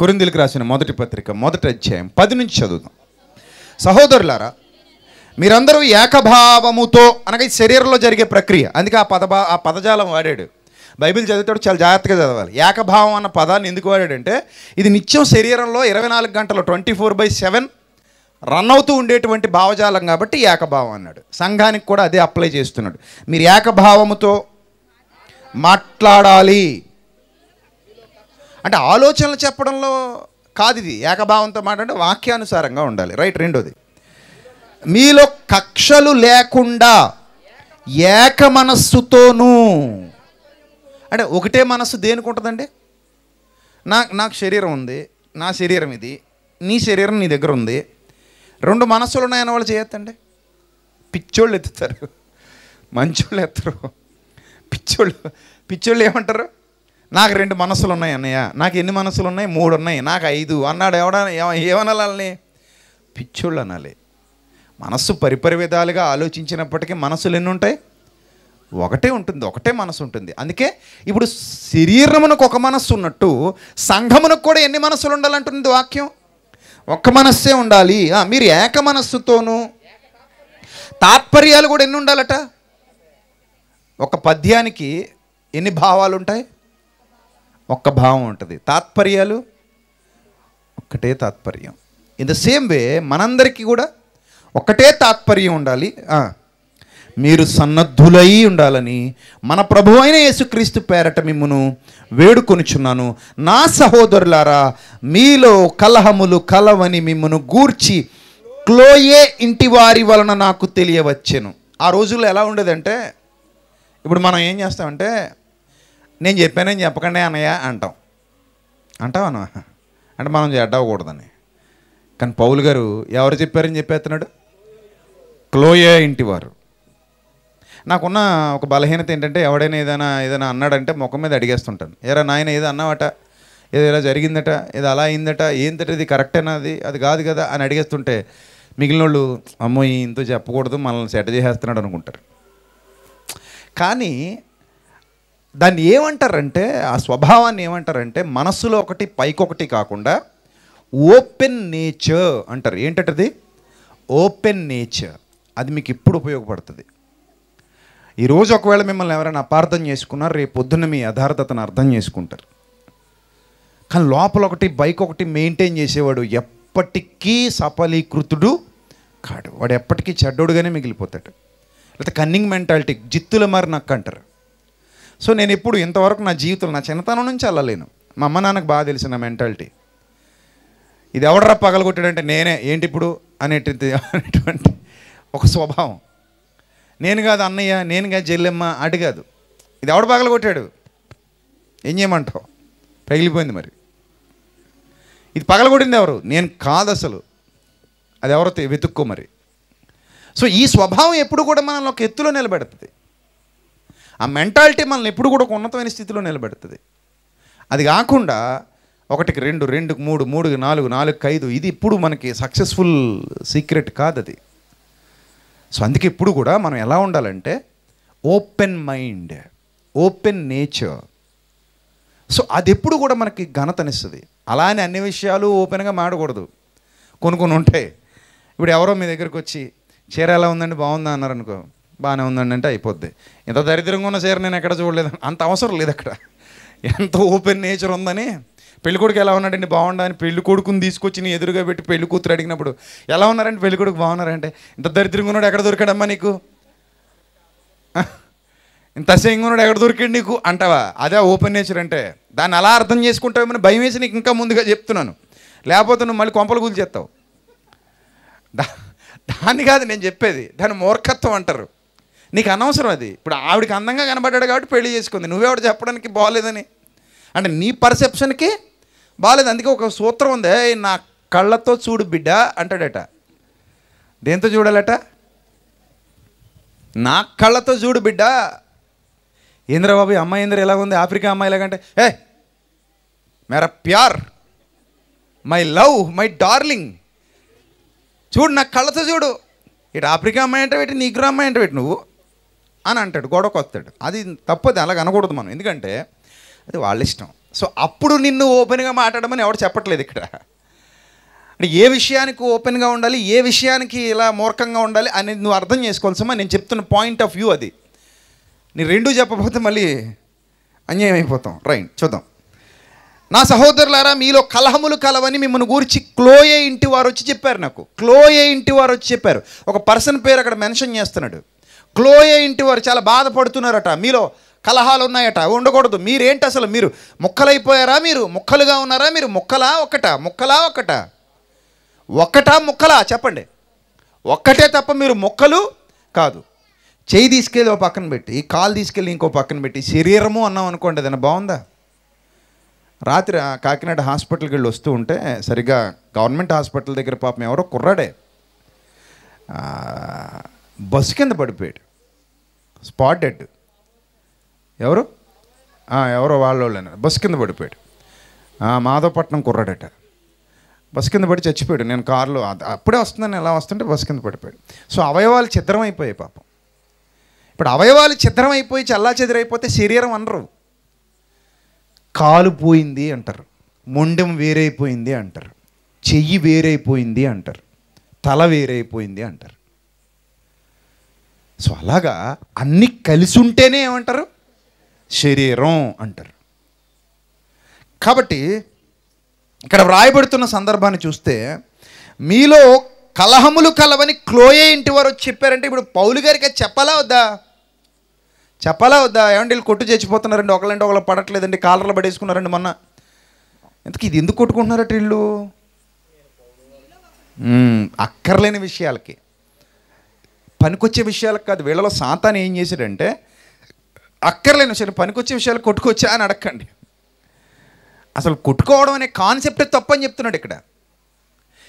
కొరిందులకు రాసిన మొదటి పత్రిక మొదటి అధ్యాయం పది నుంచి చదువుదాం సహోదరులారా మీరందరూ ఏకభావముతో అనగా శరీరంలో జరిగే ప్రక్రియ అందుకే ఆ పదభా ఆ పదజాలం వాడాడు బైబిల్ చదివేటప్పుడు చాలా జాగ్రత్తగా చదవాలి ఏకభావం అన్న పదాన్ని ఎందుకు వాడాడంటే ఇది నిత్యం శరీరంలో ఇరవై నాలుగు గంటలు twenty four by seven run అవుతూ ఉండేటువంటి భావజాలం కాబట్టి ఏకభావం అన్నాడు సంఘానికి కూడా అదే అప్లై చేస్తున్నాడు మీరు ఏకభావముతో మాట్లాడాలి అంటే ఆలోచనలు చెప్పడంలో కాదు ఇది ఏకభావంతో మాట్లాడే వాక్యానుసారంగా ఉండాలి రైట్ రెండోది మీలో కక్షలు లేకుండా ఏక మనస్సుతోనూ అంటే ఒకటే మనస్సు దేనికి ఉంటుందండి నా నాకు శరీరం ఉంది నా శరీరం ఇది నీ శరీరం నీ దగ్గర ఉంది రెండు మనస్సులు ఉన్నాయన్న వాళ్ళు చేయొద్దండి పిచ్చోళ్ళు ఎత్తుతారు మంచోళ్ళు ఎత్తరు పిచ్చోళ్ళు పిచ్చోళ్ళు ఏమంటారు నాకు రెండు మనసులు ఉన్నాయి అన్నయ్య నాకు ఎన్ని మనసులు ఉన్నాయి మూడు ఉన్నాయి నాకు ఐదు అన్నాడు ఎవడ ఏమనాలని పిచ్చోళ్ళు అనాలి మనస్సు పరిపరి విధాలుగా ఆలోచించినప్పటికీ మనసులు ఎన్ని ఉంటాయి ఒకటే ఉంటుంది ఒకటే మనసు ఉంటుంది అందుకే ఇప్పుడు శరీరమునకు ఒక మనస్సు ఉన్నట్టు సంఘమునకు కూడా ఎన్ని మనసులు ఉండాలంటుంది వాక్యం ఒక్క మనస్సే ఉండాలి మీరు ఏక మనస్సుతోనూ తాత్పర్యాలు కూడా ఎన్ని ఉండాలట ఒక పద్యానికి ఎన్ని భావాలు ఉంటాయి ఒక్క భావం ఉంటుంది తాత్పర్యాలు ఒక్కటే తాత్పర్యం ఇన్ ద సేమ్ వే మనందరికీ కూడా ఒకటే తాత్పర్యం ఉండాలి మీరు సన్నద్ధులై ఉండాలని మన ప్రభు అయిన యేసుక్రీస్తు పేరట మిమ్మును వేడుకొనుచున్నాను నా సహోదరులారా మీలో కలహములు కలవని మిమ్మను గూర్చి క్లోయే ఇంటి వారి వలన నాకు తెలియవచ్చెను ఆ రోజుల్లో ఎలా ఉండేదంటే ఇప్పుడు మనం ఏం చేస్తామంటే నేను చెప్పానని చెప్పకండి అన్నయ్య అంటాం అంటావు అంటే మనం అడ్డవ్వకూడదని కానీ పౌలు గారు ఎవరు చెప్పారని చెప్పేస్తున్నాడు క్లోయే ఇంటివారు నాకున్న ఒక బలహీనత ఏంటంటే ఎవడైనా ఏదైనా ఏదైనా అన్నాడంటే ముఖం మీద అడిగేస్తుంటాను ఏదైనా నాయన ఏదో అన్నావట ఏదో ఇలా జరిగిందట ఏదో అలా అయిందట ఏంటంటే ఇది కరెక్టేనా అది అది కాదు కదా అని అడిగేస్తుంటే మిగిలిన వాళ్ళు అమ్మో ఇంతో చెప్పకూడదు మనల్ని సెట్ చేసేస్తున్నాడు అనుకుంటారు కానీ దాన్ని ఏమంటారంటే ఆ స్వభావాన్ని ఏమంటారంటే మనస్సులో ఒకటి పైకొకటి కాకుండా ఓపెన్ నేచర్ అంటారు ఏంటది ఓపెన్ నేచర్ అది మీకు ఇప్పుడు ఉపయోగపడుతుంది ఈరోజు ఒకవేళ మిమ్మల్ని ఎవరైనా అపార్థం చేసుకున్నారు రేపు పొద్దున్న మీ యథార్థతను అర్థం చేసుకుంటారు కానీ లోపల ఒకటి బైక్ ఒకటి మెయింటైన్ చేసేవాడు ఎప్పటికీ సఫలీకృతుడు కాడు వాడు ఎప్పటికీ చెడ్డోడుగానే మిగిలిపోతాడు లేకపోతే కన్నింగ్ మెంటాలిటీ జిత్తుల మారి నక్క అంటారు సో నేను ఎప్పుడు ఇంతవరకు నా జీవితం నా చిన్నతనం నుంచి వెళ్ళలేను మా అమ్మ నాన్నకు బాగా తెలిసిన నా మెంటాలిటీ ఇది ఎవడరా పగలగొట్టాడంటే నేనే ఏంటి ఇప్పుడు అనేటువంటి అనేటువంటి ఒక స్వభావం నేను కాదు అన్నయ్య నేను కాదు చెల్లెమ్మ అడిగాదు ఇది ఎవడు పగలగొట్టాడు ఏం చేయమంటావు పగిలిపోయింది మరి ఇది పగలగొట్టింది ఎవరు నేను కాదు అసలు అది ఎవరో వెతుక్కో మరి సో ఈ స్వభావం ఎప్పుడు కూడా మనల్ని ఒక ఎత్తులో నిలబెడుతుంది ఆ మెంటాలిటీ మనల్ని ఎప్పుడు కూడా ఒక ఉన్నతమైన స్థితిలో నిలబెడుతుంది అది కాకుండా ఒకటికి రెండు రెండుకి మూడు మూడుకి నాలుగు నాలుగుకి ఐదు ఇది ఇప్పుడు మనకి సక్సెస్ఫుల్ సీక్రెట్ కాదు అది సో అందుకే ఇప్పుడు కూడా మనం ఎలా ఉండాలంటే open mind open nature so అది ఎప్పుడు కూడా మనకి ఘనతనిస్తుంది అలా అని అన్ని విషయాలు ఓపెన్గా మాడకూడదు కొన్ని కొన్ని ఉంటాయి ఇప్పుడు ఎవరో మీ దగ్గరికి వచ్చి చీర ఎలా ఉందండి బాగుందా అన్నారనుకో బాగానే ఉందండి అంటే అయిపోద్ది ఇంత దరిద్రంగా ఉన్న చీర నేను ఎక్కడ చూడలేదు అంత అవసరం లేదు అక్కడ ఎంత ఓపెన్ నేచర్ ఉందని పెళ్ళికొడుకు ఎలా ఉన్నాడండి బాగుండని పెళ్ళికొడుకుని తీసుకొచ్చి నీ ఎదురుగా పెట్టి పెళ్లి కూతురు అడిగినప్పుడు ఎలా ఉన్నారంటే పెళ్ళికొడుకు బాగున్నారంటే ఇంత దరిద్రంగా ఉన్నాడు ఎక్కడ దొరికాడమ్మా నీకు ఇంత అసహ్యంగా ఉన్నాడు ఎక్కడ దొరికాడు నీకు అంటావా అదే ఓపెన్ నేచర్ అంటే దాన్ని అలా అర్థం చేసుకుంటావేమని భయం వేసి నీకు ఇంకా ముందుగా చెప్తున్నాను లేకపోతే నువ్వు మళ్ళీ కొంపలు కూల్చేస్తావు దా దాన్ని కాదు నేను చెప్పేది దాన్ని మూర్ఖత్వం అంటారు నీకు అనవసరం అది ఇప్పుడు ఆవిడకి అందంగా కనబడ్డాడు కాబట్టి పెళ్లి చేసుకుంది నువ్వెవడు చెప్పడానికి బాగలేదని అంటే నీ పర్సెప్షన్కి బాగాలేదు అందుకే ఒక సూత్రం ఉంది నా కళ్ళతో చూడు బిడ్డ అంటాడట దేంతో చూడాలట నా కళ్ళతో చూడు బిడ్డ ఇంద్రబాబు అమ్మాయి ఇంద్ర ఎలా ఉంది ఆఫ్రికా అమ్మాయి ఎలాగంటే ఏ మేర ప్యార్ మై లవ్ మై డార్లింగ్ చూడు నా కళ్ళతో చూడు ఇటు ఆఫ్రికా అమ్మాయి అంటే వీటి నీగ్రో అమ్మాయి అంటే వీటి నువ్వు అని అంటాడు గొడవకొస్తాడు అది తప్పది అలాగ అనకూడదు మనం ఎందుకంటే అది వాళ్ళ ఇష్టం సో అప్పుడు నిన్ను ఓపెన్గా మాట్లాడమని ఎవరు చెప్పట్లేదు ఇక్కడ అంటే ఏ విషయానికి ఓపెన్గా ఉండాలి ఏ విషయానికి ఇలా మూర్ఖంగా ఉండాలి అనేది నువ్వు అర్థం చేసుకోవాల్సమ్మా నేను చెప్తున్న పాయింట్ ఆఫ్ వ్యూ అది నీ రెండూ చెప్పకపోతే మళ్ళీ అన్యాయం అయిపోతాం రైట్ చూద్దాం నా సహోదరులారా మీలో కలహములు కలవని మిమ్మల్ని గురించి క్లోయే ఇంటి వారు వచ్చి చెప్పారు నాకు క్లోయే ఇంటి వారు వచ్చి చెప్పారు ఒక పర్సన్ పేరు అక్కడ మెన్షన్ చేస్తున్నాడు క్లోయ ఇంటి వారు చాలా బాధపడుతున్నారట మీలో కలహాలు ఉన్నాయట ఉండకూడదు మీరేంటి అసలు మీరు ముక్కలైపోయారా మీరు ముక్కలుగా ఉన్నారా మీరు ముక్కలా ఒకట ముక్కలా ఒకట ఒక్కటా ముక్కలా చెప్పండి ఒక్కటే తప్ప మీరు ముక్కలు కాదు చేయి తీసుకెళ్ళి ఒక పక్కన పెట్టి ఈ కాలు తీసుకెళ్ళి ఇంకో పక్కన పెట్టి శరీరము అన్నాం అనుకోండి ఏదైనా బాగుందా రాత్రి కాకినాడ హాస్పిటల్కి వెళ్ళి వస్తూ ఉంటే సరిగ్గా గవర్నమెంట్ హాస్పిటల్ దగ్గర పాపం ఎవరో కుర్రాడే బస్సు కింద పడిపోయాడు స్పాట్ డెడ్ ఎవరు ఎవరో వాళ్ళ అన్నారు బస్సు కింద పడిపోయాడు మాధవపట్నం కుర్రాడట బస్సు కింద పడి చచ్చిపోయాడు నేను కారులో అప్పుడే వస్తుందని ఎలా వస్తుంటే బస్సు కింద పడిపోయాడు సో అవయవాలు చిద్రం అయిపోయాయి పాపం ఇప్పుడు అవయవాలు చిద్రం చల్లా చెదిరైపోతే శరీరం అనరు కాలు పోయింది అంటారు మొండెం వేరైపోయింది అంటారు చెయ్యి వేరైపోయింది అంటారు తల వేరైపోయింది అంటారు సో అలాగా అన్నీ కలిసి ఉంటేనే ఏమంటారు శరీరం అంటారు కాబట్టి ఇక్కడ వ్రాయబడుతున్న సందర్భాన్ని చూస్తే మీలో కలహములు కలవని క్లోయే ఇంటి వారు చెప్పారంటే ఇప్పుడు పౌలు గారికి చెప్పాలా వద్దా చెప్పాలా వద్దా ఏమంటే వీళ్ళు కొట్టు చచ్చిపోతున్నారండి ఒకళ్ళంటే ఒకళ్ళు పడట్లేదండి కాలర్లు పడేసుకున్నారండి మొన్న ఎందుకు ఇది ఎందుకు కొట్టుకుంటున్నారట వీళ్ళు అక్కర్లేని విషయాలకి పనికొచ్చే విషయాలకు కాదు వీళ్ళలో సాతాన్ ఏం చేశాడంటే అక్కర్లేని విషయాలు పనికొచ్చే విషయాలు కొట్టుకొచ్చా అని అడగండి అసలు కొట్టుకోవడం అనే కాన్సెప్టే తప్పని చెప్తున్నాడు ఇక్కడ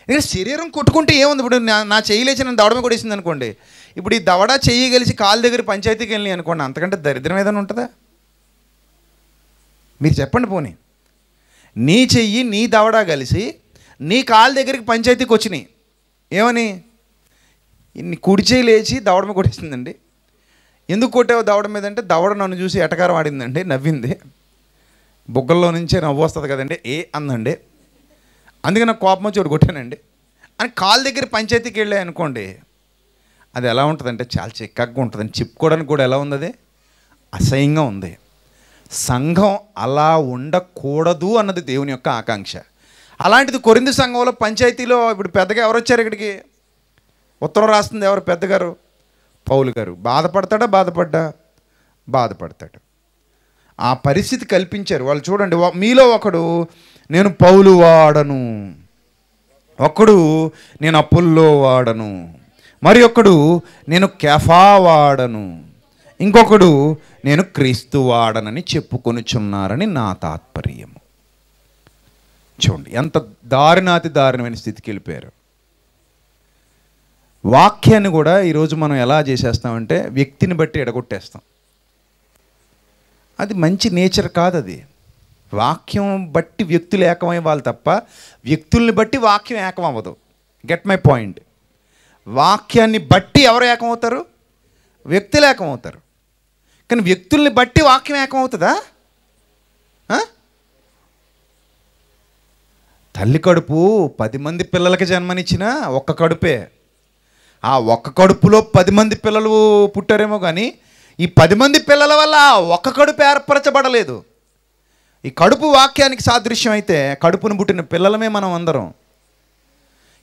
ఇక్కడ శరీరం కొట్టుకుంటే ఏముంది ఇప్పుడు నా నా చేయలేచి నన్ను దవడమే కొడేసింది అనుకోండి ఇప్పుడు ఈ దవడ చెయ్యి కలిసి కాలు దగ్గర పంచాయతీకి వెళ్ళి అనుకోండి అంతకంటే దరిద్రం ఏదైనా ఉంటుందా మీరు చెప్పండి పోనీ నీ చెయ్యి నీ దవడ కలిసి నీ కాలు దగ్గరికి పంచాయతీకి వచ్చినాయి ఏమని ఇన్ని కుడిచేయి లేచి దవడమ కొట్టేసిందండి ఎందుకు కొట్టావు దవడ మీద అంటే దవడ నన్ను చూసి ఎటకారం ఆడిందండి నవ్వింది బుగ్గల్లో నుంచే నవ్వు వస్తుంది కదండి ఏ అందండి అందుకే నాకు కోపం వచ్చి కొట్టానండి అని కాలు దగ్గర పంచాయతీకి వెళ్ళాయి అనుకోండి అది ఎలా ఉంటుందంటే చాలా చిక్కగా ఉంటుందని చెప్పుకోవడానికి కూడా ఎలా ఉంది అసహ్యంగా ఉంది సంఘం అలా ఉండకూడదు అన్నది దేవుని యొక్క ఆకాంక్ష అలాంటిది కొరింది సంఘంలో పంచాయతీలో ఇప్పుడు పెద్దగా ఎవరు వచ్చారు ఇక్కడికి ఉత్తరం రాస్తుంది ఎవరు పెద్దగారు పౌలు గారు బాధపడతాడా బాధపడ్డా బాధపడతాడు ఆ పరిస్థితి కల్పించారు వాళ్ళు చూడండి మీలో ఒకడు నేను పౌలు వాడను ఒకడు నేను అప్పుల్లో వాడను మరి ఒకడు నేను కెఫా వాడను ఇంకొకడు నేను క్రీస్తు వాడనని చెప్పుకొనుచున్నారని నా తాత్పర్యము చూడండి ఎంత దారుణాతి దారుణమైన స్థితికి వెళ్ళిపోయారు వాక్యాన్ని కూడా ఈరోజు మనం ఎలా చేసేస్తామంటే వ్యక్తిని బట్టి ఎడగొట్టేస్తాం అది మంచి నేచర్ కాదు అది వాక్యం బట్టి వ్యక్తులు ఏకమవ్వాలి తప్ప వ్యక్తుల్ని బట్టి వాక్యం ఏకమవ్వదు గెట్ మై పాయింట్ వాక్యాన్ని బట్టి ఎవరు ఏకమవుతారు వ్యక్తులు ఏకమవుతారు కానీ వ్యక్తుల్ని బట్టి వాక్యం ఏకమవుతుందా తల్లి కడుపు పది మంది పిల్లలకి జన్మనిచ్చినా ఒక్క కడుపే ఆ ఒక్క కడుపులో పది మంది పిల్లలు పుట్టారేమో కానీ ఈ పది మంది పిల్లల వల్ల ఒక్క కడుపు ఏర్పరచబడలేదు ఈ కడుపు వాక్యానికి సాదృశ్యం అయితే కడుపును పుట్టిన పిల్లలమే మనం అందరం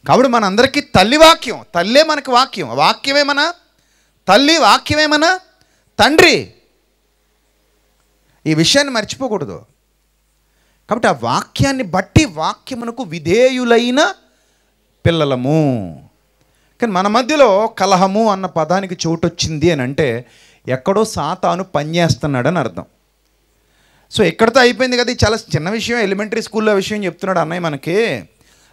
కాబట్టి మనందరికీ తల్లి వాక్యం తల్లే మనకి వాక్యం వాక్యమే మన తల్లి వాక్యమే మన తండ్రి ఈ విషయాన్ని మర్చిపోకూడదు కాబట్టి ఆ వాక్యాన్ని బట్టి వాక్యమునకు విధేయులైన పిల్లలము కానీ మన మధ్యలో కలహము అన్న పదానికి చోటు వచ్చింది అని అంటే ఎక్కడో సాతాను పనిచేస్తున్నాడని అర్థం సో ఎక్కడితో అయిపోయింది కదా చాలా చిన్న విషయం ఎలిమెంటరీ స్కూల్లో విషయం చెప్తున్నాడు అన్నయ్య మనకి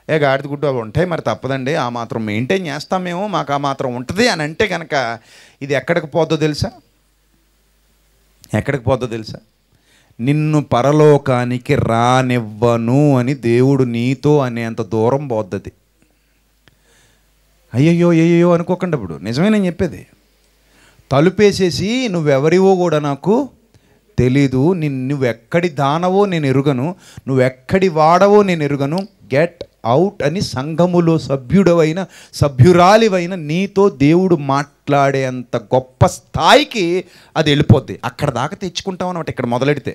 ఏ గాడిద గుడ్డు అవి ఉంటాయి మరి తప్పదండి ఆ మాత్రం మెయింటైన్ చేస్తాం మేము మాకు ఆ మాత్రం ఉంటుంది అని అంటే కనుక ఇది ఎక్కడికి పోద్దో తెలుసా ఎక్కడికి పోద్దో తెలుసా నిన్ను పరలోకానికి రానివ్వను అని దేవుడు నీతో అనేంత దూరం పోద్దది అయ్యయ్యో అయ్యయ్యో అనుకోకండి అప్పుడు నిజమే నేను చెప్పేది తలుపేసేసి నువ్వెవరివో కూడా నాకు తెలీదు నిన్ను నువ్వెక్కడి దానవో నేను ఎరుగను నువ్వెక్కడి వాడవో నేను ఎరుగను గెట్ అవుట్ అని సంఘములో సభ్యుడవైన సభ్యురాలివైన నీతో దేవుడు మాట్లాడేంత గొప్ప స్థాయికి అది వెళ్ళిపోద్ది అక్కడ దాకా తెచ్చుకుంటాం అనమాట ఇక్కడ మొదలెడితే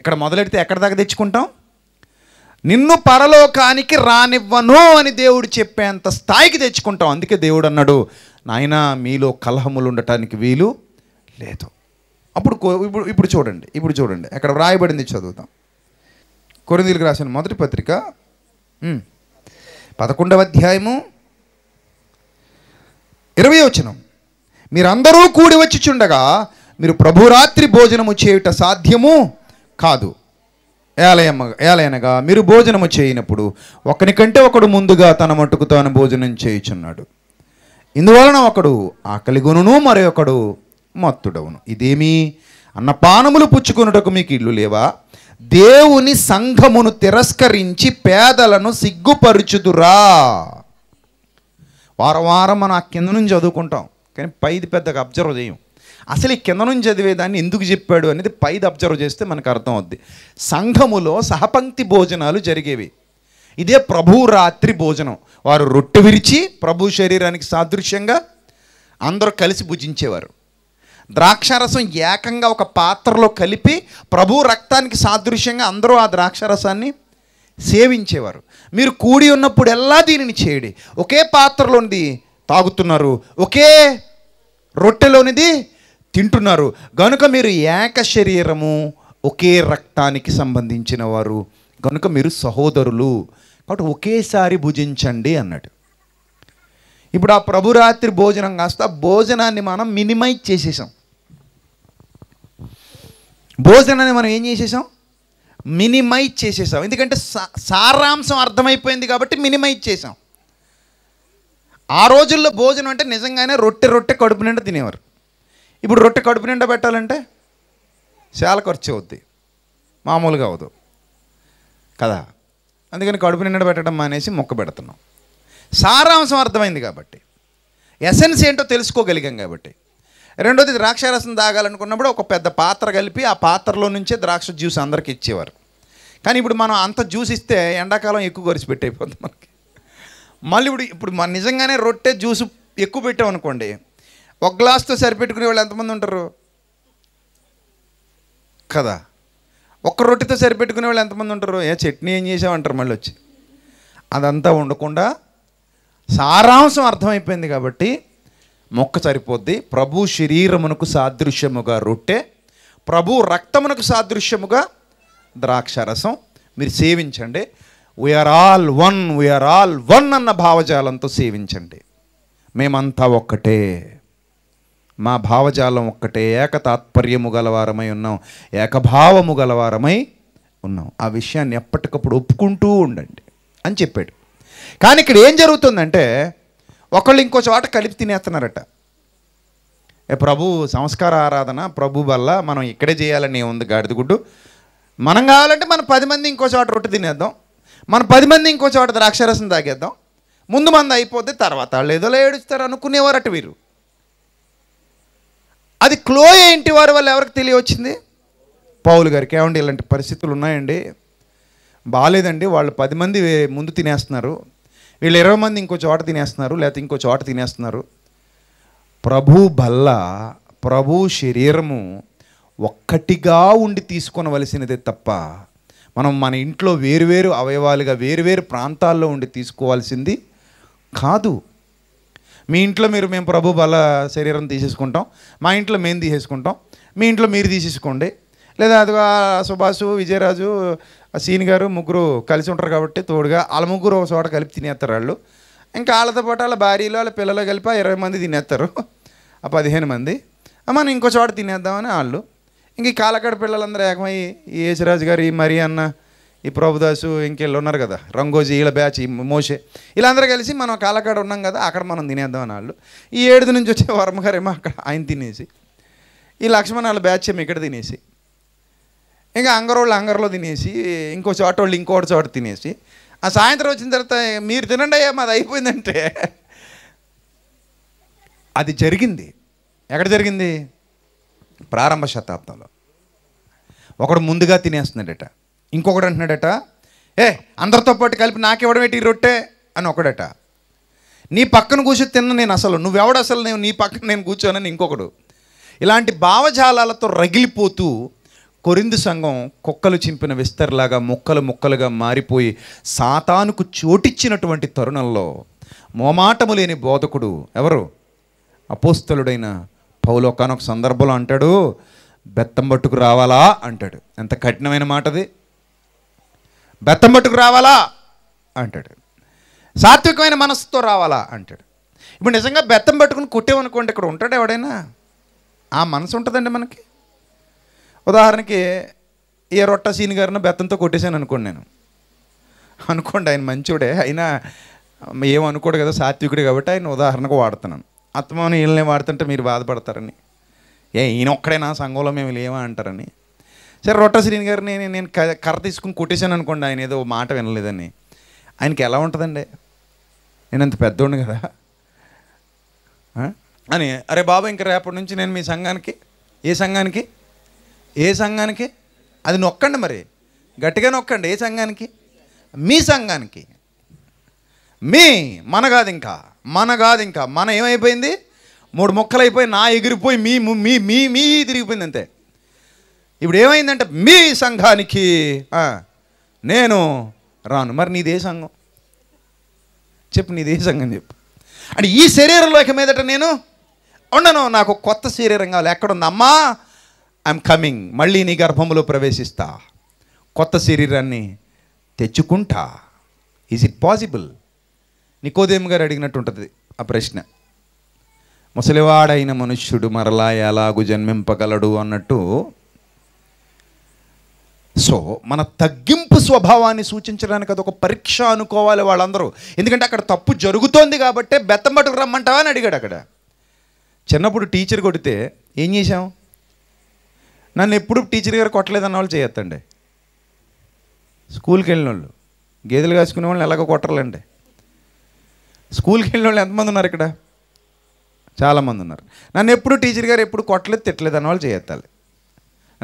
ఇక్కడ మొదలెడితే ఎక్కడ దాకా తెచ్చుకుంటాం నిన్ను పరలోకానికి రానివ్వను అని దేవుడు చెప్పేంత స్థాయికి తెచ్చుకుంటాం అందుకే దేవుడు అన్నాడు నాయన మీలో కలహములు ఉండటానికి వీలు లేదు అప్పుడు ఇప్పుడు ఇప్పుడు చూడండి ఇప్పుడు చూడండి అక్కడ వ్రాయబడింది చదువుతాం కొరిందీలకు రాసిన మొదటి పత్రిక పదకొండవ అధ్యాయము ఇరవై వచనం మీరందరూ కూడి వచ్చి చుండగా మీరు ప్రభురాత్రి భోజనము చేయుట సాధ్యము కాదు ఏలయమ్మ ఏలయనగా మీరు భోజనము చేయనప్పుడు కంటే ఒకడు ముందుగా తన మట్టుకు తాను భోజనం చేయుచున్నాడు ఇందువలన ఒకడు ఆకలిగొనును మరి ఒకడు మత్తుడవును ఇదేమి అన్నపానములు పుచ్చుకున్నటకు మీకు ఇల్లు లేవా దేవుని సంఘమును తిరస్కరించి పేదలను సిగ్గుపరుచుదురా వారం వారం మనం ఆ కింద నుంచి చదువుకుంటాం కానీ పైది పెద్దగా అబ్జర్వ్ చేయం అసలు ఈ కింద నుంచి చదివేదాన్ని ఎందుకు చెప్పాడు అనేది పైది అబ్జర్వ్ చేస్తే మనకు అర్థం అవుద్ది సంఘములో సహపంక్తి భోజనాలు జరిగేవి ఇదే ప్రభు రాత్రి భోజనం వారు రొట్టె విరిచి ప్రభు శరీరానికి సాదృశ్యంగా అందరూ కలిసి భుజించేవారు ద్రాక్షారసం ఏకంగా ఒక పాత్రలో కలిపి ప్రభు రక్తానికి సాదృశ్యంగా అందరూ ఆ ద్రాక్షారసాన్ని సేవించేవారు మీరు కూడి ఉన్నప్పుడెల్లా దీనిని చేయడి ఒకే పాత్రలోనిది తాగుతున్నారు ఒకే రొట్టెలోనిది తింటున్నారు కనుక మీరు ఏక శరీరము ఒకే రక్తానికి సంబంధించిన వారు కనుక మీరు సహోదరులు కాబట్టి ఒకేసారి భుజించండి అన్నాడు ఇప్పుడు ఆ ప్రభురాత్రి భోజనం కాస్త భోజనాన్ని మనం మినిమైజ్ చేసేసాం భోజనాన్ని మనం ఏం చేసేసాం మినిమైజ్ చేసేసాం ఎందుకంటే సారాంశం అర్థమైపోయింది కాబట్టి మినిమైజ్ చేసాం ఆ రోజుల్లో భోజనం అంటే నిజంగానే రొట్టె రొట్టె కడుపు నిండా తినేవారు ఇప్పుడు రొట్టె కడుపు నిండా పెట్టాలంటే చాలా ఖర్చు అవుద్ది మామూలుగా అవదు కదా అందుకని కడుపు నిండా పెట్టడం మానేసి మొక్క పెడుతున్నాం సారాంశం అర్థమైంది కాబట్టి ఎసెన్స్ ఏంటో తెలుసుకోగలిగాం కాబట్టి రెండోది ద్రాక్షారసం తాగాలనుకున్నప్పుడు ఒక పెద్ద పాత్ర కలిపి ఆ పాత్రలో నుంచే ద్రాక్ష జ్యూస్ అందరికి ఇచ్చేవారు కానీ ఇప్పుడు మనం అంత జ్యూస్ ఇస్తే ఎండాకాలం ఎక్కువ ఖర్చు పెట్టయిపోతుంది మనకి మళ్ళీ ఇప్పుడు ఇప్పుడు మన నిజంగానే రొట్టె జ్యూస్ ఎక్కువ పెట్టామనుకోండి ఒక గ్లాస్తో సరిపెట్టుకునే వాళ్ళు ఎంతమంది ఉంటారు కదా ఒక్క రొట్టెతో సరిపెట్టుకునే వాళ్ళు ఎంతమంది ఉంటారు ఏ చట్నీ ఏం చేసామంటారు మళ్ళీ వచ్చి అదంతా ఉండకుండా సారాంశం అర్థమైపోయింది కాబట్టి మొక్క సరిపోద్ది ప్రభు శరీరమునకు సాదృశ్యముగా రొట్టె ప్రభు రక్తమునకు సాదృశ్యముగా ద్రాక్షరసం మీరు సేవించండి we all one we are all are all భావజాలంతో సేవించండి మేమంతా ఒక్కటే మా భావజాలం ఒక్కటే ఏకతాత్పర్యము గలవారమై ఉన్నాం ఏకభావము గలవారమై ఉన్నాం ఆ విషయాన్ని ఎప్పటికప్పుడు ఒప్పుకుంటూ ఉండండి అని చెప్పాడు కానీ ఇక్కడ ఏం జరుగుతుందంటే ఒకళ్ళు ఇంకో చోట కలిపి తినేస్తున్నారట ప్రభు సంస్కార ఆరాధన ప్రభు వల్ల మనం ఇక్కడే చేయాలని ఉంది గాడిదగుడ్డు మనం కావాలంటే మన పది మంది ఇంకో చోట రొట్టె తినేద్దాం మన పది మంది ఇంకో చోట ద్రాక్షరసం తాగేద్దాం ముందు మంది అయిపోతే తర్వాత వాళ్ళు ఏదో ఏడుస్తారు అనుకునేవారట వీరు అది క్లోయ ఇంటి వారి వల్ల ఎవరికి తెలియవచ్చింది పౌలు గారికి ఏమండి ఇలాంటి పరిస్థితులు ఉన్నాయండి బాగాలేదండి వాళ్ళు పది మంది ముందు తినేస్తున్నారు వీళ్ళు ఇరవై మంది ఇంకో చోట తినేస్తున్నారు లేకపోతే ఇంకో చోట తినేస్తున్నారు ప్రభు బల్ల ప్రభు శరీరము ఒక్కటిగా ఉండి తీసుకొనవలసినదే తప్ప మనం మన ఇంట్లో వేరువేరు అవయవాలుగా వేరువేరు ప్రాంతాల్లో ఉండి తీసుకోవాల్సింది కాదు మీ ఇంట్లో మీరు మేము ప్రభు బల శరీరం తీసేసుకుంటాం మా ఇంట్లో మేము తీసేసుకుంటాం మీ ఇంట్లో మీరు తీసేసుకోండి లేదా అదిగా సుభాష్ విజయరాజు సీని గారు ముగ్గురు కలిసి ఉంటారు కాబట్టి తోడుగా వాళ్ళ ముగ్గురు ఒక చోట కలిపి తినేస్తారు వాళ్ళు ఇంకా వాళ్ళతో పాటు వాళ్ళ భార్యలు వాళ్ళ పిల్లలు కలిపి ఇరవై మంది తినేస్తారు ఆ పదిహేను మంది మనం ఇంకో చోట తినేద్దామని వాళ్ళు ఇంక ఈ కాలకడ పిల్లలందరూ ఏకమై ఈ యేసురాజు గారు ఈ మరి అన్న ఈ ప్రభుదాసు ఇంకెళ్ళు ఉన్నారు కదా రంగోజీ వీళ్ళ బ్యాచ్ మోసే ఇలా అందరూ కలిసి మనం కాలకాడ ఉన్నాం కదా అక్కడ మనం తినేద్దాం అని వాళ్ళు ఈ ఏడుది నుంచి వచ్చే వర్మగారేమో అక్కడ ఆయన తినేసి ఈ లక్ష్మణ్ వాళ్ళ బ్యాచ్ ఏమో ఇక్కడ తినేసి ఇంకా అంగరోళ్ళు అంగర్లో తినేసి ఇంకో చోట వాళ్ళు ఇంకోటి చోట తినేసి ఆ సాయంత్రం వచ్చిన తర్వాత మీరు తినండి అయ్యా మాది అయిపోయిందంటే అది జరిగింది ఎక్కడ జరిగింది ప్రారంభ శతాబ్దంలో ఒకడు ముందుగా తినేస్తున్నాడట ఇంకొకడు అంటున్నాడట ఏ అందరితో పాటు కలిపి నాకివ్వడం ఏంటి రొట్టె అని ఒకడట నీ పక్కన కూర్చొని తిన్న నేను అసలు నువ్వెవడు అసలు నేను నీ పక్కన నేను కూర్చోనని ఇంకొకడు ఇలాంటి భావజాలాలతో రగిలిపోతూ కొరిందు సంఘం కుక్కలు చింపిన విస్తర్లాగా ముక్కలు ముక్కలుగా మారిపోయి సాతానుకు చోటిచ్చినటువంటి తరుణంలో మోమాటము లేని బోధకుడు ఎవరు అపోస్తలుడైన పౌలోకానొక సందర్భంలో అంటాడు బెత్తం పట్టుకు రావాలా అంటాడు ఎంత కఠినమైన మాటది బెత్తంబట్టుకు రావాలా అంటాడు సాత్వికమైన మనస్సుతో రావాలా అంటాడు ఇప్పుడు నిజంగా బెత్తం పట్టుకుని కొట్టేమనుకోండి ఇక్కడ ఉంటాడు ఎవడైనా ఆ మనసు ఉంటుందండి మనకి ఉదాహరణకి ఏ రొట్ట సీని గారిని బెత్తంతో కొట్టేశాను అనుకోండి నేను అనుకోండి ఆయన మంచివాడే అయినా ఏమనుకోడు కదా సాత్వికుడు కాబట్టి ఆయన ఉదాహరణకు వాడుతున్నాను ఆత్మని వీళ్ళని వాడుతుంటే మీరు బాధపడతారని ఏ ఈయన ఒక్కడైనా సంఘంలో మేము లేవా అంటారని సరే రొట్ట శ్రీని గారు నేను నేను కర్ర తీసుకుని కొట్టేశాను అనుకోండి ఆయన ఏదో మాట వినలేదని ఆయనకి ఎలా ఉంటుందండి నేను అంత పెద్దోండు కదా అని అరే బాబు ఇంక రేపటి నుంచి నేను మీ సంఘానికి ఏ సంఘానికి ఏ సంఘానికి అది నొక్కండి మరి గట్టిగా నొక్కండి ఏ సంఘానికి మీ సంఘానికి మీ మన కాదు ఇంకా మన కాదు ఇంకా మన ఏమైపోయింది మూడు మొక్కలు అయిపోయి నా ఎగిరిపోయి మీ మీ మీ తిరిగిపోయింది అంతే ఇప్పుడు ఏమైందంటే మీ సంఘానికి నేను రాను మరి నీదే సంఘం చెప్పు నీదే సంఘం చెప్పు అంటే ఈ శరీరంలోకి మీదట నేను ఉండను నాకు కొత్త శరీరం కావాలి ఎక్కడుందమ్మా ఐఎమ్ కమింగ్ మళ్ళీ నీ గర్భంలో ప్రవేశిస్తా కొత్త శరీరాన్ని తెచ్చుకుంటా ఈజ్ ఇట్ పాసిబుల్ నికోదేమి గారు అడిగినట్టు ఉంటుంది ఆ ప్రశ్న ముసలివాడైన మనుష్యుడు మరలా ఎలాగు జన్మింపగలడు అన్నట్టు సో మన తగ్గింపు స్వభావాన్ని సూచించడానికి అదొక పరీక్ష అనుకోవాలి వాళ్ళందరూ ఎందుకంటే అక్కడ తప్పు జరుగుతోంది కాబట్టే బెత్తం పట్టుకు రమ్మంటావా అని అడిగాడు అక్కడ చిన్నప్పుడు టీచర్ కొడితే ఏం చేశాం నన్ను ఎప్పుడు టీచర్ గారు కొట్టలేదన్న వాళ్ళు చేయొద్దండి స్కూల్కి వెళ్ళిన వాళ్ళు గేదెలు కాసుకునే వాళ్ళని ఎలాగో కొట్టరండి స్కూల్కి వెళ్ళిన వాళ్ళు ఎంతమంది ఉన్నారు ఇక్కడ చాలామంది ఉన్నారు నన్ను ఎప్పుడు టీచర్ గారు ఎప్పుడు కొట్టలేదు తిట్టలేదు అన్న వాళ్ళు చేయొత్తాలి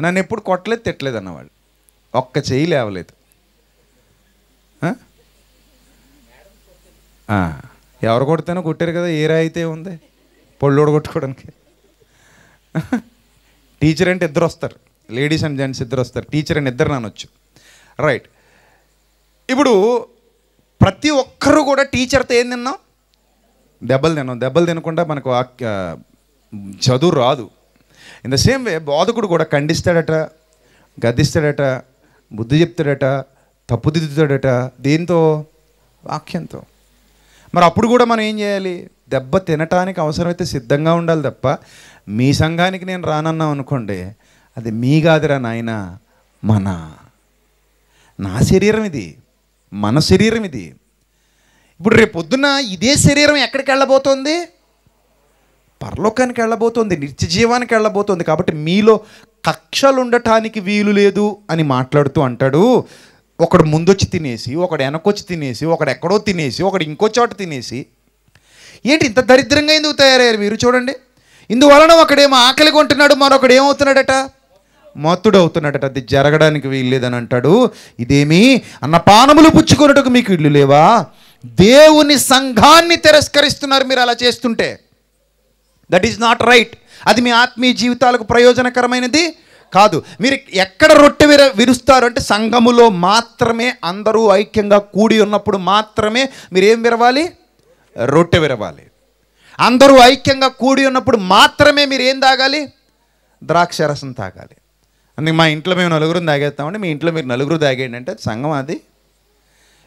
నన్ను ఎప్పుడు కొట్టలేదు తిట్టలేదు అన్నవాళ్ళు ఒక్క చేయి లేవలేదు ఎవరు కొడితేనో కొట్టారు కదా ఏ రాయితే అయితే ఉంది పళ్ళోడు కొట్టుకోవడానికి టీచర్ అంటే ఇద్దరు వస్తారు లేడీస్ అండ్ జెంట్స్ ఇద్దరు వస్తారు టీచర్ అని ఇద్దరు నానొచ్చు రైట్ ఇప్పుడు ప్రతి ఒక్కరు కూడా టీచర్తో ఏం తిన్నాం దెబ్బలు తిన్నాం దెబ్బలు తినకుండా మనకు చదువు రాదు ఇన్ ద సేమ్ వే బోధకుడు కూడా ఖండిస్తాడట గద్దిస్తాడట బుద్ధి చెప్తాడట తప్పుదిద్దుతాడట దేంతో వాక్యంతో మరి అప్పుడు కూడా మనం ఏం చేయాలి దెబ్బ తినటానికి అవసరమైతే సిద్ధంగా ఉండాలి తప్ప మీ సంఘానికి నేను రానన్నాం అనుకోండి అది మీ కాదురా నాయన మన నా శరీరం ఇది మన శరీరం ఇది ఇప్పుడు రేపు పొద్దున్న ఇదే శరీరం ఎక్కడికి వెళ్ళబోతోంది పరలోకానికి వెళ్ళబోతోంది నిత్య జీవానికి వెళ్ళబోతోంది కాబట్టి మీలో కక్షలు ఉండటానికి వీలు లేదు అని మాట్లాడుతూ అంటాడు ఒకడు ముందొచ్చి తినేసి ఒకడు వెనకొచ్చి తినేసి ఒకడు ఎక్కడో తినేసి ఒకడు ఇంకో చోట తినేసి ఏంటి ఇంత దరిద్రంగా ఎందుకు తయారయ్యారు మీరు చూడండి ఇందువలన ఒకడేమో ఆకలి కొంటున్నాడు మరొకడు ఏమవుతున్నాడట మత్తుడు అవుతున్నాడట అది జరగడానికి వీల్లేదని అంటాడు ఇదేమి అన్నపానములు పుచ్చుకున్నట్టుకు మీకు ఇల్లు లేవా దేవుని సంఘాన్ని తిరస్కరిస్తున్నారు మీరు అలా చేస్తుంటే దట్ ఈస్ నాట్ రైట్ అది మీ ఆత్మీయ జీవితాలకు ప్రయోజనకరమైనది కాదు మీరు ఎక్కడ రొట్టె విర విరుస్తారు అంటే సంఘములో మాత్రమే అందరూ ఐక్యంగా కూడి ఉన్నప్పుడు మాత్రమే మీరేం విరవాలి రొట్టె విరవాలి అందరూ ఐక్యంగా కూడి ఉన్నప్పుడు మాత్రమే మీరు ఏం తాగాలి ద్రాక్ష రసం తాగాలి అందుకే మా ఇంట్లో మేము నలుగురు తాగేస్తామండి మీ ఇంట్లో మీరు నలుగురు తాగేయండి అంటే సంఘం అది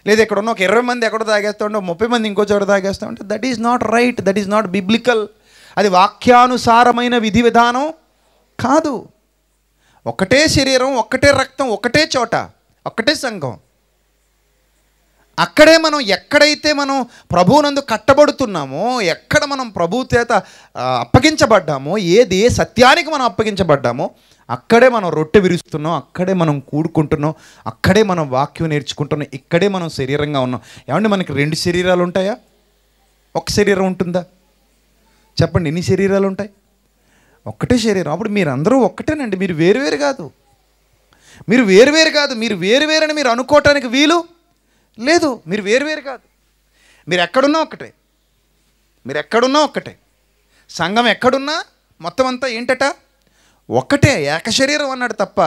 లేదా ఇక్కడ ఉన్న ఒక ఇరవై మంది ఎక్కడ తాగేస్తామంటే ముప్పై మంది ఇంకో చోట తాగేస్తామంటే that is not right that is not biblical అది వాక్యానుసారమైన విధి విధానం కాదు ఒకటే శరీరం ఒకటే రక్తం ఒకటే చోట ఒకటే సంఘం అక్కడే మనం ఎక్కడైతే మనం ప్రభువునందు కట్టబడుతున్నామో ఎక్కడ మనం ప్రభు చేత అప్పగించబడ్డామో ఏది ఏ సత్యానికి మనం అప్పగించబడ్డామో అక్కడే మనం రొట్టె విరుస్తున్నాం అక్కడే మనం కూడుకుంటున్నాం అక్కడే మనం వాక్యం నేర్చుకుంటున్నాం ఇక్కడే మనం శరీరంగా ఉన్నాం ఏమంటే మనకి రెండు శరీరాలు ఉంటాయా ఒక శరీరం ఉంటుందా చెప్పండి ఎన్ని శరీరాలు ఉంటాయి ఒక్కటే శరీరం అప్పుడు మీరందరూ ఒక్కటేనండి మీరు వేరువేరు కాదు మీరు వేరువేరు కాదు మీరు వేరువేరని మీరు అనుకోవటానికి వీలు లేదు మీరు వేరువేరు కాదు మీరు ఎక్కడున్నా ఒక్కటే మీరు ఎక్కడున్నా ఒక్కటే సంఘం ఎక్కడున్నా మొత్తం అంతా ఏంటట ఒక్కటే ఏక శరీరం అన్నాడు తప్ప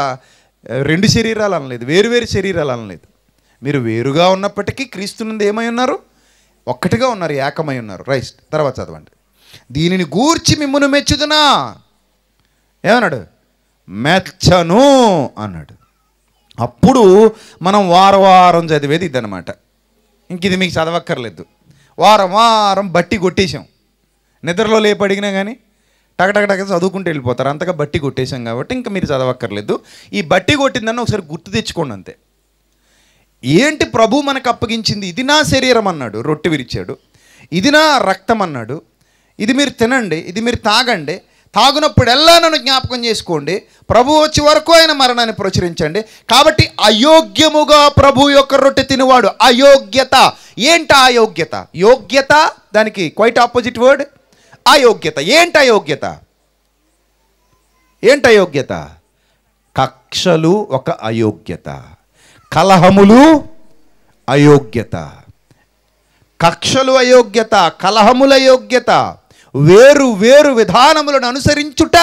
రెండు శరీరాలు అనలేదు వేరువేరు శరీరాలు అనలేదు మీరు వేరుగా ఉన్నప్పటికీ క్రీస్తు నుండి ఏమై ఉన్నారు ఒక్కటిగా ఉన్నారు ఏకమై ఉన్నారు రైట్ తర్వాత చదవండి దీనిని గూర్చి మిమ్మను మెచ్చుదునా ఏమన్నాడు మెచ్చను అన్నాడు అప్పుడు మనం వారం వారం చదివేది ఇదనమాట ఇంక ఇది మీకు చదవక్కర్లేదు వారం వారం బట్టి కొట్టేశాం నిద్రలో లేపడిగినా కానీ టకటకటక చదువుకుంటూ వెళ్ళిపోతారు అంతగా బట్టి కొట్టేశాం కాబట్టి ఇంకా మీరు చదవక్కర్లేదు ఈ బట్టి కొట్టిందని ఒకసారి గుర్తు తెచ్చుకోండి అంతే ఏంటి ప్రభు మనకు అప్పగించింది ఇది నా శరీరం అన్నాడు రొట్టె విరిచాడు ఇది నా రక్తం అన్నాడు ఇది మీరు తినండి ఇది మీరు తాగండి ఎలా నన్ను జ్ఞాపకం చేసుకోండి ప్రభు వచ్చే వరకు ఆయన మరణాన్ని ప్రచురించండి కాబట్టి అయోగ్యముగా ప్రభు యొక్క రొట్టె తినేవాడు అయోగ్యత ఏంటి అయోగ్యత యోగ్యత దానికి క్వైట్ ఆపోజిట్ వర్డ్ అయోగ్యత ఏంటి అయోగ్యత ఏంటి అయోగ్యత కక్షలు ఒక అయోగ్యత కలహములు అయోగ్యత కక్షలు అయోగ్యత కలహముల యోగ్యత వేరు వేరు విధానములను అనుసరించుట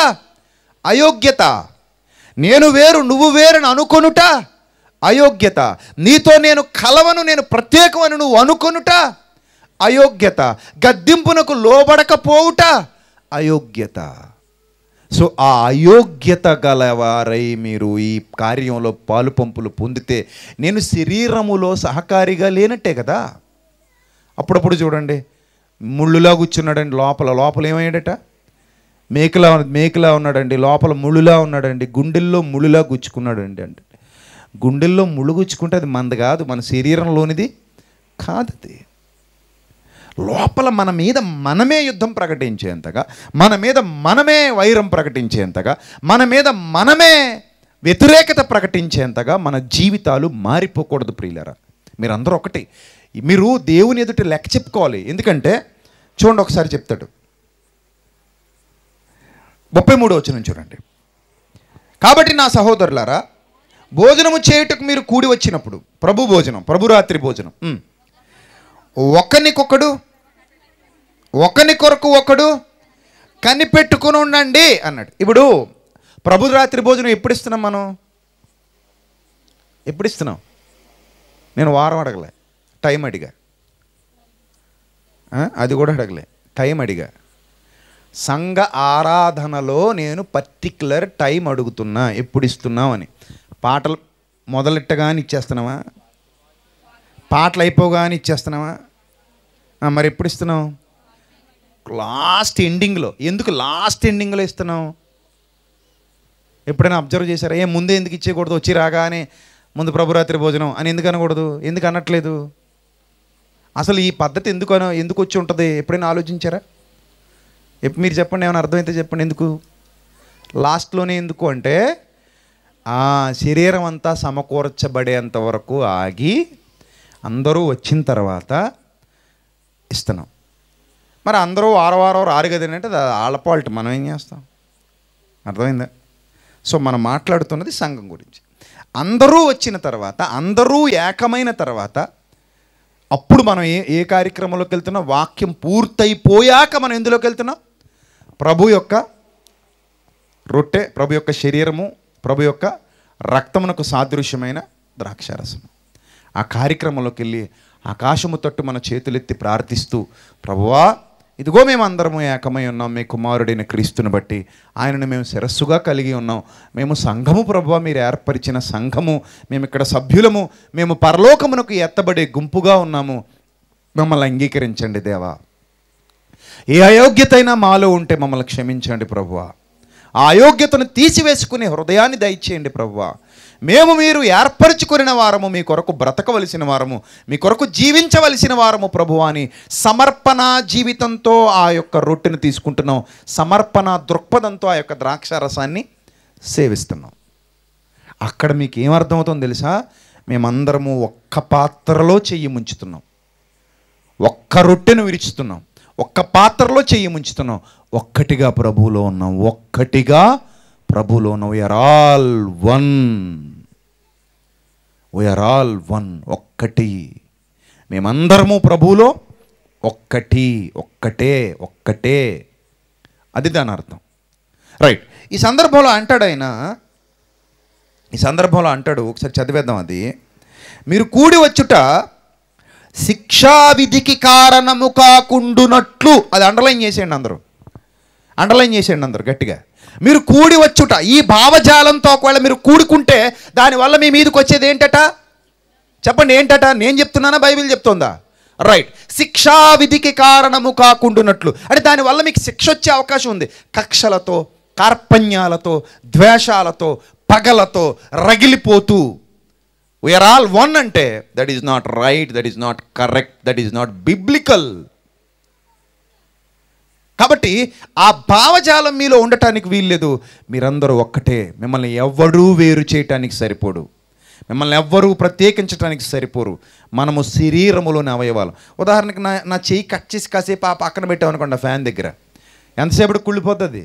అయోగ్యత నేను వేరు నువ్వు వేరని అనుకొనుట అయోగ్యత నీతో నేను కలవను నేను ప్రత్యేకమని నువ్వు అనుకొనుట అయోగ్యత గద్దింపునకు లోబడకపోవుట అయోగ్యత సో ఆ అయోగ్యత గలవారై మీరు ఈ కార్యంలో పాలు పంపులు పొందితే నేను శరీరములో సహకారిగా లేనట్టే కదా అప్పుడప్పుడు చూడండి ముళ్ళులా కూర్చున్నాడండి లోపల లోపల ఏమయ్యాడట మేకలా మేకలా ఉన్నాడండి లోపల ముళ్ళులా ఉన్నాడండి గుండెల్లో ముళ్ళులా గుచ్చుకున్నాడు అండి అంటే గుండెల్లో ముళ్ళు గుచ్చుకుంటే అది మంద కాదు మన శరీరంలోనిది కాదు అది లోపల మన మీద మనమే యుద్ధం ప్రకటించేంతగా మన మీద మనమే వైరం ప్రకటించేంతగా మన మీద మనమే వ్యతిరేకత ప్రకటించేంతగా మన జీవితాలు మారిపోకూడదు ప్రియులరా మీరందరూ ఒకటి మీరు దేవుని ఎదుట లెక్క చెప్పుకోవాలి ఎందుకంటే చూడండి ఒకసారి చెప్తాడు ముప్పై మూడో వచ్చిన చూడండి కాబట్టి నా సహోదరులారా భోజనము చేయుటకు మీరు కూడి వచ్చినప్పుడు ప్రభు భోజనం ప్రభు రాత్రి భోజనం ఒకరికొకడు ఒకరి కొరకు ఒకడు కనిపెట్టుకుని ఉండండి అన్నాడు ఇప్పుడు ప్రభు రాత్రి భోజనం ఎప్పుడు ఇస్తున్నాం మనం ఎప్పుడు ఇస్తున్నాం నేను వారం అడగలే టైం అడిగా అది కూడా అడగలే టైం అడిగా సంఘ ఆరాధనలో నేను పర్టిక్యులర్ టైం అడుగుతున్నా ఎప్పుడు ఇస్తున్నావు అని పాటలు మొదలెట్టగానే ఇచ్చేస్తున్నావా పాటలు అయిపోగానే ఇచ్చేస్తున్నావా మరి ఎప్పుడు ఇస్తున్నావు లాస్ట్ ఎండింగ్లో ఎందుకు లాస్ట్ ఎండింగ్లో ఇస్తున్నావు ఎప్పుడైనా అబ్జర్వ్ చేశారా ఏ ముందే ఎందుకు ఇచ్చేయకూడదు వచ్చి రాగానే ముందు ప్రభురాత్రి భోజనం అని ఎందుకు అనకూడదు ఎందుకు అనట్లేదు అసలు ఈ పద్ధతి ఎందుకు ఎందుకు వచ్చి ఉంటుంది ఎప్పుడైనా ఆలోచించారా ఎప్పుడు మీరు చెప్పండి ఏమైనా అర్థమైతే చెప్పండి ఎందుకు లాస్ట్లోనే ఎందుకు అంటే ఆ శరీరం అంతా సమకూర్చబడేంత వరకు ఆగి అందరూ వచ్చిన తర్వాత ఇస్తున్నాం మరి అందరూ వారవారం రారు కదా అంటే అది పాల్ట్ మనం ఏం చేస్తాం అర్థమైందా సో మనం మాట్లాడుతున్నది సంఘం గురించి అందరూ వచ్చిన తర్వాత అందరూ ఏకమైన తర్వాత అప్పుడు మనం ఏ ఏ కార్యక్రమంలోకి వెళ్తున్నాం వాక్యం పూర్తయిపోయాక మనం ఎందులోకి వెళ్తున్నాం ప్రభు యొక్క రొట్టె ప్రభు యొక్క శరీరము ప్రభు యొక్క రక్తమునకు సాదృశ్యమైన ద్రాక్షారసం ఆ కార్యక్రమంలోకి వెళ్ళి ఆకాశము తట్టు మన చేతులెత్తి ప్రార్థిస్తూ ప్రభువా ఇదిగో మేము అందరము ఏకమై ఉన్నాం మీ కుమారుడైన క్రీస్తుని బట్టి ఆయనను మేము శిరస్సుగా కలిగి ఉన్నాం మేము సంఘము ప్రభు మీరు ఏర్పరిచిన సంఘము మేము ఇక్కడ సభ్యులము మేము పరలోకమునకు ఎత్తబడే గుంపుగా ఉన్నాము మమ్మల్ని అంగీకరించండి దేవా ఏ అయోగ్యతైనా మాలో ఉంటే మమ్మల్ని క్షమించండి ప్రభువ ఆ అయోగ్యతను తీసివేసుకునే హృదయాన్ని దయచేయండి ప్రభువా మేము మీరు ఏర్పరచుకున్న వారము మీ కొరకు బ్రతకవలసిన వారము మీ కొరకు జీవించవలసిన వారము ప్రభు అని సమర్పణ జీవితంతో ఆ యొక్క రొట్టెను తీసుకుంటున్నాం సమర్పణ దృక్పథంతో ఆ యొక్క ద్రాక్ష రసాన్ని సేవిస్తున్నాం అక్కడ మీకు ఏమర్థమవుతుందో తెలుసా మేమందరము ఒక్క పాత్రలో చెయ్యి ముంచుతున్నాం ఒక్క రొట్టెను విరుచుతున్నాం ఒక్క పాత్రలో చెయ్యి ముంచుతున్నాం ఒక్కటిగా ప్రభువులో ఉన్నాం ఒక్కటిగా ప్రభులోన we are all one we are all one ఒక్కటి మేమందరము ప్రభువులో ఒక్కటి ఒక్కటే ఒక్కటే అది దాని అర్థం రైట్ ఈ సందర్భంలో అంటాడు ఆయన ఈ సందర్భంలో అంటాడు ఒకసారి చదివేద్దాం అది మీరు కూడి వచ్చుట శిక్షావిధికి కారణము కాకుండునట్లు అది అండర్లైన్ చేసేయండి అందరూ అండర్లైన్ చేసేయండి అందరూ గట్టిగా మీరు కూడి వచ్చుట ఈ భావజాలంతో ఒకవేళ మీరు కూడుకుంటే దానివల్ల మీ మీదకి వచ్చేది ఏంటట చెప్పండి ఏంటట నేను చెప్తున్నానా బైబిల్ చెప్తుందా రైట్ శిక్షా విధికి కారణము కాకుండాన్నట్లు అంటే దానివల్ల మీకు శిక్ష వచ్చే అవకాశం ఉంది కక్షలతో కార్పణ్యాలతో ద్వేషాలతో పగలతో రగిలిపోతూ we all all one that is not right that is not correct that is not biblical కాబట్టి ఆ భావజాలం మీలో ఉండటానికి వీల్లేదు మీరందరూ ఒక్కటే మిమ్మల్ని ఎవ్వరూ వేరు చేయటానికి సరిపోడు మిమ్మల్ని ఎవ్వరూ ప్రత్యేకించడానికి సరిపోరు మనము శరీరములోని అవయవాలు ఉదాహరణకి నా నా చేయి కట్ చేసి కాసేపు ఆ పక్కన పెట్టామనుకోండి ఫ్యాన్ దగ్గర ఎంతసేపటికి కుళ్ళిపోతుంది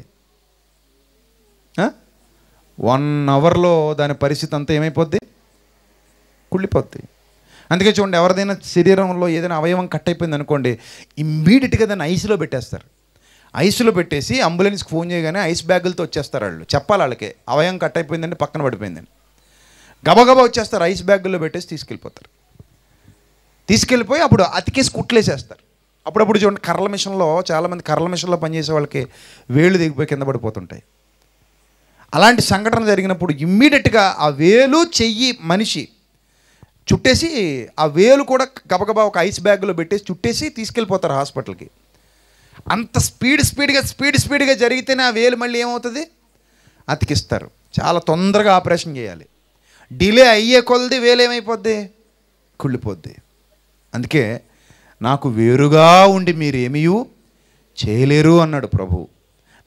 వన్ అవర్లో దాని పరిస్థితి అంతా ఏమైపోద్ది కుళ్ళిపోద్ది అందుకే చూడండి ఎవరిదైనా శరీరంలో ఏదైనా అవయవం కట్ అయిపోయింది అనుకోండి ఇమ్మీడియట్గా దాన్ని ఐస్లో పెట్టేస్తారు ఐస్లో పెట్టేసి అంబులెన్స్కి ఫోన్ చేయగానే ఐస్ బ్యాగులతో వచ్చేస్తారు వాళ్ళు చెప్పాలి వాళ్ళకి అవయం కట్ అయిపోయిందండి పక్కన పడిపోయిందండి గబగబా వచ్చేస్తారు ఐస్ బ్యాగుల్లో పెట్టేసి తీసుకెళ్ళిపోతారు తీసుకెళ్ళిపోయి అప్పుడు అతికేసి కుట్లేసేస్తారు అప్పుడప్పుడు చూడండి కర్రల మిషన్లో చాలామంది కర్రల మిషన్లో పనిచేసే వాళ్ళకి వేలు దిగిపోయి కింద పడిపోతుంటాయి అలాంటి సంఘటన జరిగినప్పుడు ఇమ్మీడియట్గా ఆ వేలు చెయ్యి మనిషి చుట్టేసి ఆ వేలు కూడా గబగబా ఒక ఐస్ బ్యాగ్లో పెట్టేసి చుట్టేసి తీసుకెళ్ళిపోతారు హాస్పిటల్కి అంత స్పీడ్ స్పీడ్గా స్పీడ్ స్పీడ్గా జరిగితేనే ఆ వేలు మళ్ళీ ఏమవుతుంది అతికిస్తారు చాలా తొందరగా ఆపరేషన్ చేయాలి డిలే అయ్యే కొలది వేలు ఏమైపోద్ది కుళ్ళిపోద్ది అందుకే నాకు వేరుగా ఉండి మీరేమీ చేయలేరు అన్నాడు ప్రభు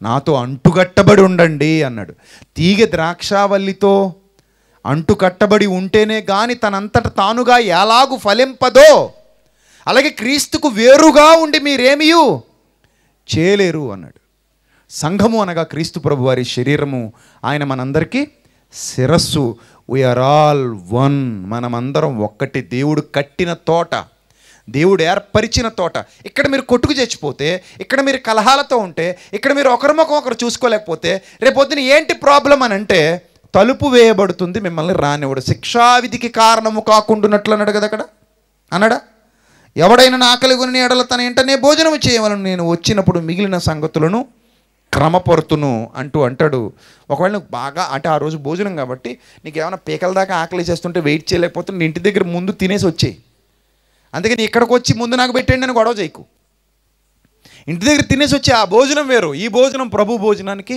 నాతో అంటుకట్టబడి ఉండండి అన్నాడు తీగ ద్రాక్షావల్లితో అంటుకట్టబడి ఉంటేనే గాని తనంతట తానుగా ఎలాగు ఫలింపదో అలాగే క్రీస్తుకు వేరుగా ఉండి మీరేమియూ చేయలేరు అన్నాడు సంఘము అనగా క్రీస్తు ప్రభు వారి శరీరము ఆయన మనందరికీ శిరస్సు వీఆర్ ఆల్ వన్ మనమందరం ఒక్కటి దేవుడు కట్టిన తోట దేవుడు ఏర్పరిచిన తోట ఇక్కడ మీరు కొట్టుకు చచ్చిపోతే ఇక్కడ మీరు కలహాలతో ఉంటే ఇక్కడ మీరు ఒకరి ఒకరు చూసుకోలేకపోతే రేపొద్దున ఏంటి ప్రాబ్లం అని అంటే తలుపు వేయబడుతుంది మిమ్మల్ని రానివ్వడు శిక్షావిధికి కారణము కాకుండా అన్నాడు కదా అక్కడ అన్నాడా ఎవడైనా ఆకలి కొని ఎడల తన ఇంటనే భోజనం చేయవలను నేను వచ్చినప్పుడు మిగిలిన సంగతులను క్రమపరుతును అంటూ అంటాడు ఒకవేళ నువ్వు బాగా అంటే ఆ రోజు భోజనం కాబట్టి నీకు ఏమైనా పీకల దాకా ఆకలి చేస్తుంటే వెయిట్ చేయలేకపోతే ఇంటి దగ్గర ముందు తినేసి అందుకే అందుకని ఇక్కడికి వచ్చి ముందు నాకు పెట్టండి అని గొడవ చేయకు ఇంటి దగ్గర తినేసి వచ్చి ఆ భోజనం వేరు ఈ భోజనం ప్రభు భోజనానికి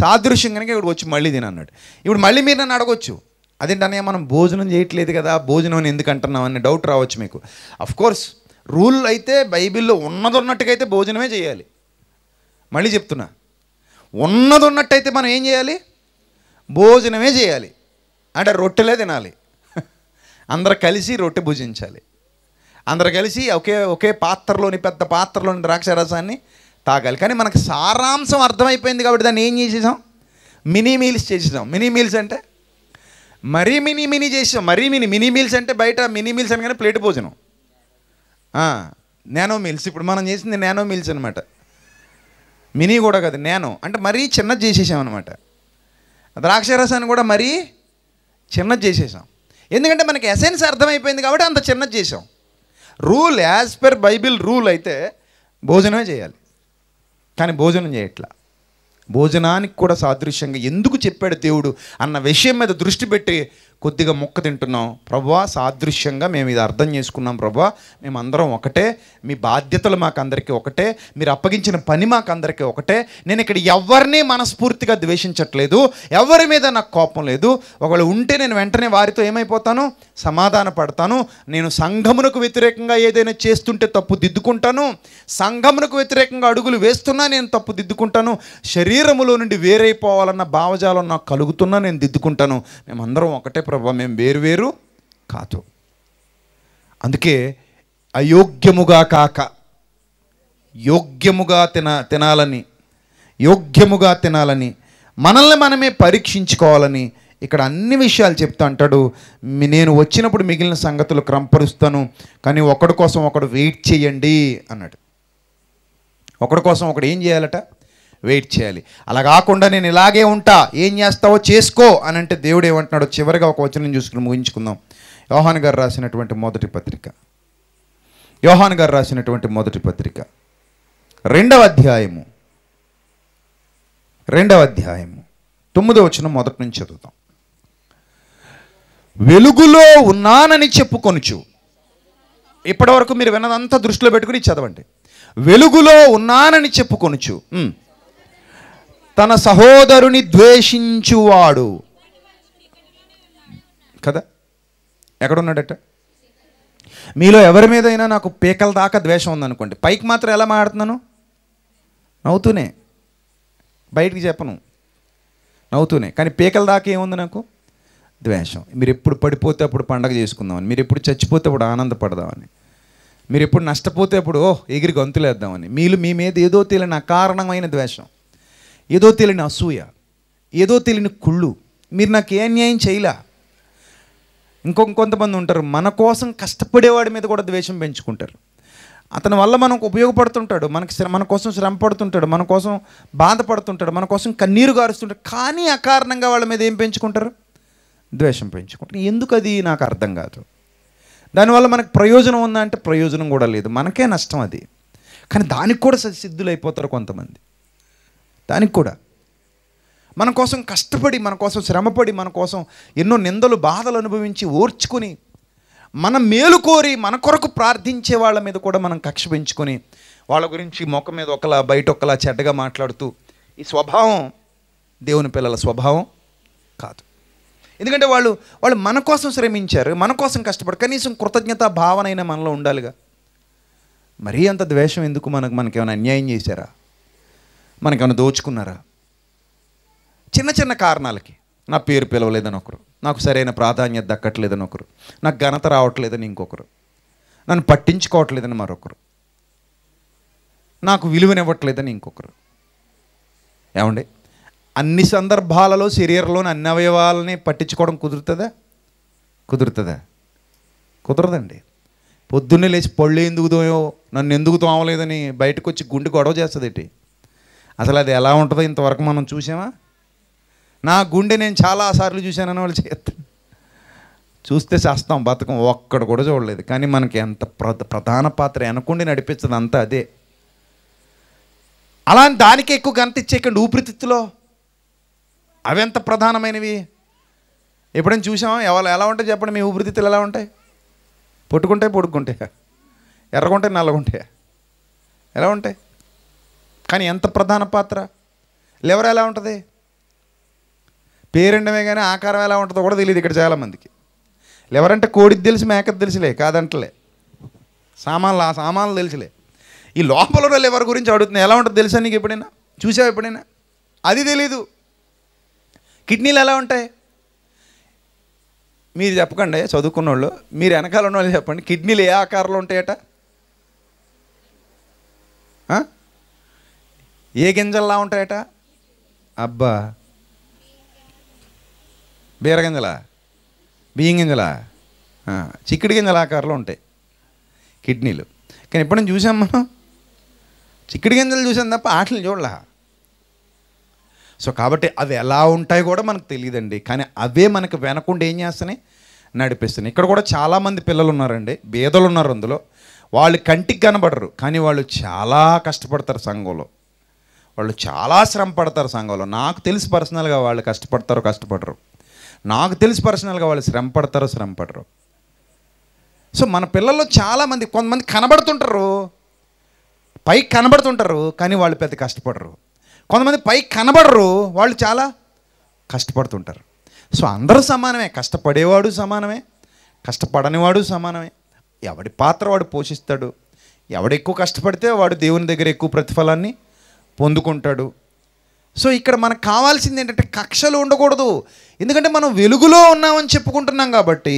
సాదృశ్యం కనుక ఇక్కడ వచ్చి మళ్ళీ తినన్నాడు ఇప్పుడు మళ్ళీ మీరు నన్ను అడగొచ్చు అదేంటనే మనం భోజనం చేయట్లేదు కదా భోజనం అని ఎందుకు అంటున్నాం అనే డౌట్ రావచ్చు మీకు కోర్స్ రూల్ అయితే బైబిల్లో ఉన్నది ఉన్నట్టుగా అయితే భోజనమే చేయాలి మళ్ళీ చెప్తున్నా ఉన్నది ఉన్నట్టయితే మనం ఏం చేయాలి భోజనమే చేయాలి అంటే రొట్టెలే తినాలి [laughs] అందరు కలిసి రొట్టె భుజించాలి అందరు కలిసి ఒకే ఒకే పాత్రలోని పెద్ద పాత్రలోని ద్రాక్ష రసాన్ని తాగాలి కానీ మనకు సారాంశం అర్థమైపోయింది కాబట్టి దాన్ని ఏం చేసేసాం మినీ మీల్స్ చేసేసాం మినీ మీల్స్ అంటే మరీ మినీ మినీ చేసాం మరీ మినీ మినీ మీల్స్ అంటే బయట మినీ మీల్స్ అనగానే ప్లేట్ భోజనం నానో మీల్స్ ఇప్పుడు మనం చేసింది నానో మీల్స్ అనమాట మినీ కూడా కాదు నానో అంటే మరీ చిన్నది చేసేసాం అనమాట ద్రాక్ష రసాన్ని కూడా మరీ చిన్నది చేసేసాం ఎందుకంటే మనకి ఎసెన్స్ అర్థమైపోయింది కాబట్టి అంత చిన్నది చేసాం rule as per Bible rule అయితే భోజనమే చేయాలి కానీ భోజనం చేయట్లా భోజనానికి కూడా సాదృశ్యంగా ఎందుకు చెప్పాడు దేవుడు అన్న విషయం మీద దృష్టి పెట్టి కొద్దిగా ముక్క తింటున్నాం ప్రభా సాదృశ్యంగా మేము ఇది అర్థం చేసుకున్నాం ప్రభా మేమందరం ఒకటే మీ బాధ్యతలు మాకందరికీ ఒకటే మీరు అప్పగించిన పని మాకందరికీ ఒకటే నేను ఇక్కడ ఎవరిని మనస్ఫూర్తిగా ద్వేషించట్లేదు ఎవరి మీద నాకు కోపం లేదు ఒకవేళ ఉంటే నేను వెంటనే వారితో ఏమైపోతాను సమాధాన పడతాను నేను సంఘమునకు వ్యతిరేకంగా ఏదైనా చేస్తుంటే తప్పు దిద్దుకుంటాను సంఘమునకు వ్యతిరేకంగా అడుగులు వేస్తున్నా నేను తప్పు దిద్దుకుంటాను శరీరములో నుండి వేరైపోవాలన్న భావజాలం నాకు కలుగుతున్నా నేను దిద్దుకుంటాను మేమందరం ఒకటే ప్రభా మేము వేరువేరు కాదు అందుకే అయోగ్యముగా కాక యోగ్యముగా తిన తినాలని యోగ్యముగా తినాలని మనల్ని మనమే పరీక్షించుకోవాలని ఇక్కడ అన్ని విషయాలు చెప్తా అంటాడు నేను వచ్చినప్పుడు మిగిలిన సంగతులు క్రమపరుస్తాను కానీ ఒకడి కోసం ఒకడు వెయిట్ చేయండి అన్నాడు ఒకడి కోసం ఒకడు ఏం చేయాలట వెయిట్ చేయాలి అలా కాకుండా నేను ఇలాగే ఉంటా ఏం చేస్తావో చేసుకో అని అంటే దేవుడు ఏమంటున్నాడో చివరిగా ఒక వచనం చూసుకుని ముగించుకుందాం యోహాన్ గారు రాసినటువంటి మొదటి పత్రిక యోహాన్ గారు రాసినటువంటి మొదటి పత్రిక రెండవ అధ్యాయము రెండవ అధ్యాయము తొమ్మిదో వచనం మొదటి నుంచి చదువుతాం వెలుగులో ఉన్నానని చెప్పుకొనుచు ఇప్పటివరకు మీరు విన్నదంతా దృష్టిలో పెట్టుకుని చదవండి వెలుగులో ఉన్నానని చెప్పుకొనుచు తన సహోదరుని ద్వేషించువాడు కదా ఎక్కడున్నాడట మీలో ఎవరి మీదైనా నాకు పీకల దాకా ద్వేషం ఉందనుకోండి పైకి మాత్రం ఎలా మాడుతున్నాను నవ్వుతూనే బయటికి చెప్పను నవ్వుతూనే కానీ పీకల దాకా ఏముంది నాకు ద్వేషం మీరు ఎప్పుడు పడిపోతే అప్పుడు పండగ చేసుకుందామని మీరు ఎప్పుడు చచ్చిపోతే అప్పుడు ఆనందపడదామని మీరు ఎప్పుడు నష్టపోతే అప్పుడు ఓ ఎగిరి గొంతులేద్దామని మీరు మీ మీద ఏదో తెలియని అకారణమైన ద్వేషం ఏదో తెలియని అసూయ ఏదో తెలియని కుళ్ళు మీరు నాకు ఏ అన్యాయం చేయలే ఇంకొక కొంతమంది ఉంటారు మన కోసం కష్టపడేవాడి మీద కూడా ద్వేషం పెంచుకుంటారు అతని వల్ల మనకు ఉపయోగపడుతుంటాడు మనకి మన కోసం శ్రమ పడుతుంటాడు మన కోసం బాధపడుతుంటాడు మన కోసం కన్నీరు గారుస్తుంటాడు కానీ అకారణంగా వాళ్ళ మీద ఏం పెంచుకుంటారు ద్వేషం పెంచుకుంటారు ఎందుకు అది నాకు అర్థం కాదు దానివల్ల మనకు ప్రయోజనం ఉందా అంటే ప్రయోజనం కూడా లేదు మనకే నష్టం అది కానీ దానికి కూడా సిద్ధులైపోతారు కొంతమంది దానికి కూడా మన కోసం కష్టపడి మన కోసం శ్రమపడి మన కోసం ఎన్నో నిందలు బాధలు అనుభవించి ఓర్చుకుని మన మేలు కోరి మన కొరకు ప్రార్థించే వాళ్ళ మీద కూడా మనం కక్ష పెంచుకొని వాళ్ళ గురించి మొక్క మీద ఒకలా బయట ఒకలా చెడ్డగా మాట్లాడుతూ ఈ స్వభావం దేవుని పిల్లల స్వభావం కాదు ఎందుకంటే వాళ్ళు వాళ్ళు మన కోసం శ్రమించారు మన కోసం కష్టపడు కనీసం కృతజ్ఞత భావనైనా మనలో ఉండాలిగా మరీ అంత ద్వేషం ఎందుకు మనకు మనకేమైనా అన్యాయం చేశారా మనకేమైనా దోచుకున్నారా చిన్న చిన్న కారణాలకి నా పేరు పిలవలేదని ఒకరు నాకు సరైన ప్రాధాన్యత దక్కట్లేదని ఒకరు నాకు ఘనత రావట్లేదని ఇంకొకరు నన్ను పట్టించుకోవట్లేదని మరొకరు నాకు విలువనివ్వట్లేదని ఇంకొకరు ఏమండి అన్ని సందర్భాలలో శరీరంలోని అన్ని అవయవాలని పట్టించుకోవడం కుదురుతుందా కుదురుతుందా కుదరదండి పొద్దున్నే లేచి పళ్ళు ఎందుకు నన్ను ఎందుకు తోమలేదని బయటకు వచ్చి గుండె గొడవ చేస్తుంది అసలు అది ఎలా ఉంటుందో ఇంతవరకు మనం చూసామా నా గుండె నేను చాలాసార్లు చూశాను అని వాళ్ళు చేస్తాను చూస్తే చేస్తాం బతకం ఒక్కడ కూడా చూడలేదు కానీ మనకి ఎంత ప్రధాన పాత్ర వెనకుండి నడిపించదు అంతా అదే అలా దానికి ఎక్కువ గంత ఇచ్చేయకండి ఊపిరితిత్తులో అవి ఎంత ప్రధానమైనవి ఎప్పుడైనా చూసాం ఎవరు ఎలా ఉంటాయి చెప్పండి మీ ఊపిరితిత్తులు ఎలా ఉంటాయి పొట్టుకుంటాయి పొడుక్కుంటాయా ఎర్రగుంటాయి నల్లగుంటాయా ఎలా ఉంటాయి కానీ ఎంత ప్రధాన పాత్ర లివర్ ఎలా ఉంటుంది పేరెండమే కానీ ఆకారం ఎలా ఉంటుందో కూడా తెలియదు ఇక్కడ చాలామందికి లివర్ అంటే కోడికి తెలిసి మేకకి తెలిసిలే కాదంటలే సామాన్లు ఆ సామాన్లు తెలిసిలే ఈ లోపల లెవర్ లివర్ గురించి అడుగుతుంది ఎలా ఉంటుంది తెలుసా నీకు ఎప్పుడైనా చూసావు ఎప్పుడైనా అది తెలీదు కిడ్నీలు ఎలా ఉంటాయి మీరు చెప్పకండి చదువుకున్న వాళ్ళు మీరు వెనకాల ఉన్న వాళ్ళు చెప్పండి కిడ్నీలు ఏ ఆకారంలో ఉంటాయట ఏ గింజల్లా ఉంటాయట అబ్బా బీరగింజల బియ్యం గింజల చిక్కుడు గింజల ఆకారంలో ఉంటాయి కిడ్నీలు కానీ నేను చూసాం మనం చిక్కుడు గింజలు చూసాం తప్ప ఆటలు చూడలే సో కాబట్టి అవి ఎలా ఉంటాయి కూడా మనకు తెలియదండి కానీ అవే మనకు వెనకుండా ఏం చేస్తున్నాయి నడిపిస్తున్నాయి ఇక్కడ కూడా చాలామంది పిల్లలు ఉన్నారండి బీదలు ఉన్నారు అందులో వాళ్ళు కంటికి కనబడరు కానీ వాళ్ళు చాలా కష్టపడతారు సంఘంలో వాళ్ళు చాలా శ్రమ పడతారు సంఘంలో నాకు తెలిసి పర్సనల్గా వాళ్ళు కష్టపడతారో కష్టపడరు నాకు తెలిసి పర్సనల్గా వాళ్ళు శ్రమ పడతారో శ్రమ పడరు సో మన పిల్లల్లో చాలామంది కొంతమంది కనబడుతుంటారు పైకి కనబడుతుంటారు కానీ వాళ్ళు పెద్ద కష్టపడరు కొంతమంది పైకి కనబడరు వాళ్ళు చాలా కష్టపడుతుంటారు సో అందరూ సమానమే కష్టపడేవాడు సమానమే కష్టపడనివాడు సమానమే ఎవడి పాత్ర వాడు పోషిస్తాడు ఎవడెక్కువ కష్టపడితే వాడు దేవుని దగ్గర ఎక్కువ ప్రతిఫలాన్ని పొందుకుంటాడు సో ఇక్కడ మనకు కావాల్సింది ఏంటంటే కక్షలు ఉండకూడదు ఎందుకంటే మనం వెలుగులో ఉన్నామని చెప్పుకుంటున్నాం కాబట్టి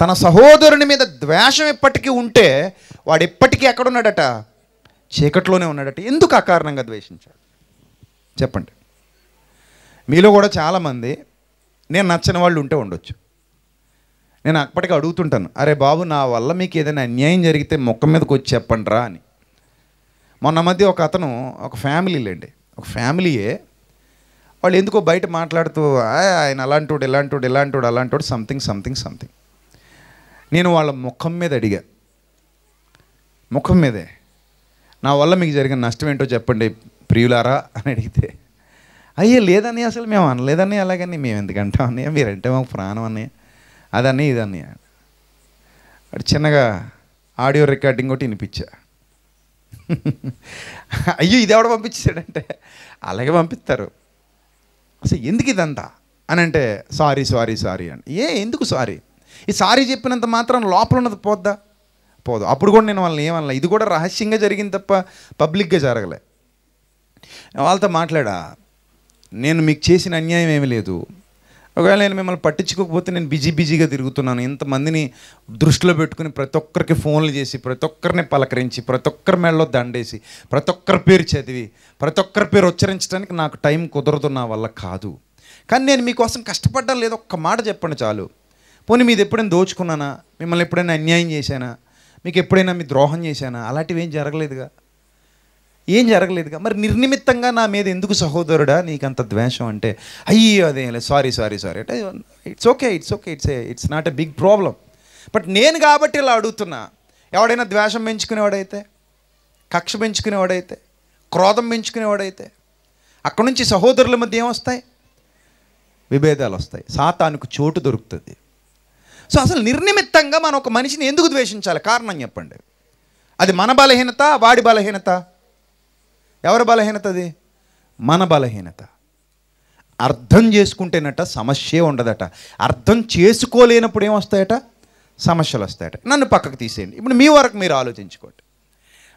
తన సహోదరుని మీద ద్వేషం ఎప్పటికీ ఉంటే వాడు ఎప్పటికీ ఎక్కడున్నాడట చీకట్లోనే ఉన్నాడట ఎందుకు అకారణంగా ద్వేషించాడు చెప్పండి మీలో కూడా చాలామంది నేను నచ్చని వాళ్ళు ఉంటే ఉండొచ్చు నేను అప్పటికి అడుగుతుంటాను అరే బాబు నా వల్ల మీకు ఏదైనా అన్యాయం జరిగితే మొక్క మీదకి వచ్చి చెప్పండి రా అని మొన్న మధ్య ఒక అతను ఒక ఫ్యామిలీలేండి ఒక ఫ్యామిలీయే వాళ్ళు ఎందుకో బయట మాట్లాడుతూ ఆయన అలాంటోడు ఇలాంటోడు ఇలాంటోడు అలాంటివాడు సంథింగ్ సంథింగ్ సంథింగ్ నేను వాళ్ళ ముఖం మీద అడిగా ముఖం మీదే నా వల్ల మీకు జరిగిన నష్టం ఏంటో చెప్పండి ప్రియులారా అని అడిగితే అయ్యే లేదని అసలు మేము అనలేదని అలాగని మేము ఎందుకంటాం అన్నయ్య మీరంటే మాకు ప్రాణం అన్నయ్య అదన్నీ ఇదన్నయ్య చిన్నగా ఆడియో రికార్డింగ్ ఒకటి వినిపించా అయ్యో ఇది ఎవడ పంపించాడంటే అలాగే పంపిస్తారు అసలు ఎందుకు ఇదంతా అని అంటే సారీ సారీ సారీ అని ఏ ఎందుకు సారీ ఈ సారీ చెప్పినంత మాత్రం లోపల ఉన్నది పోద్దా పోదు అప్పుడు కూడా నేను వాళ్ళని ఏమన్నా ఇది కూడా రహస్యంగా జరిగింది తప్ప పబ్లిక్గా జరగలే వాళ్ళతో మాట్లాడా నేను మీకు చేసిన అన్యాయం ఏమీ లేదు ఒకవేళ నేను మిమ్మల్ని పట్టించుకోకపోతే నేను బిజీ బిజీగా తిరుగుతున్నాను ఇంతమందిని దృష్టిలో పెట్టుకుని ప్రతి ఒక్కరికి ఫోన్లు చేసి ప్రతి ఒక్కరిని పలకరించి ప్రతి ఒక్కరి మెడలో దండేసి ప్రతి ఒక్కరి పేరు చదివి ప్రతి ఒక్కరి పేరు ఉచ్చరించడానికి నాకు టైం కుదరదు నా వల్ల కాదు కానీ నేను మీకోసం కష్టపడ్డా లేదా ఒక్క మాట చెప్పండి చాలు పోనీ మీది ఎప్పుడైనా దోచుకున్నానా మిమ్మల్ని ఎప్పుడైనా అన్యాయం చేశానా మీకు ఎప్పుడైనా మీ ద్రోహం చేశానా అలాంటివి ఏం జరగలేదుగా ఏం జరగలేదుగా మరి నిర్నిమిత్తంగా నా మీద ఎందుకు సహోదరుడా నీకు అంత ద్వేషం అంటే అయ్యో అదే లేదు సారీ సారీ సారీ అంటే it's okay it's okay it's it's not a big problem but నేను కాబట్టి ఇలా అడుగుతున్నా ఎవడైనా ద్వేషం పెంచుకునేవాడైతే కక్ష పెంచుకునేవాడైతే క్రోధం పెంచుకునేవాడైతే అక్కడి నుంచి సహోదరుల మధ్య ఏమొస్తాయి విభేదాలు వస్తాయి సాతానికి చోటు దొరుకుతుంది సో అసలు నిర్నిమిత్తంగా మనం ఒక మనిషిని ఎందుకు ద్వేషించాలి కారణం చెప్పండి అది మన బలహీనత వాడి బలహీనత ఎవరి బలహీనత అది మన బలహీనత అర్థం చేసుకుంటేనట సమస్యే ఉండదట అర్థం చేసుకోలేనప్పుడు ఏమొస్తాయట సమస్యలు వస్తాయట నన్ను పక్కకు తీసేయండి ఇప్పుడు మీ వరకు మీరు ఆలోచించుకోండి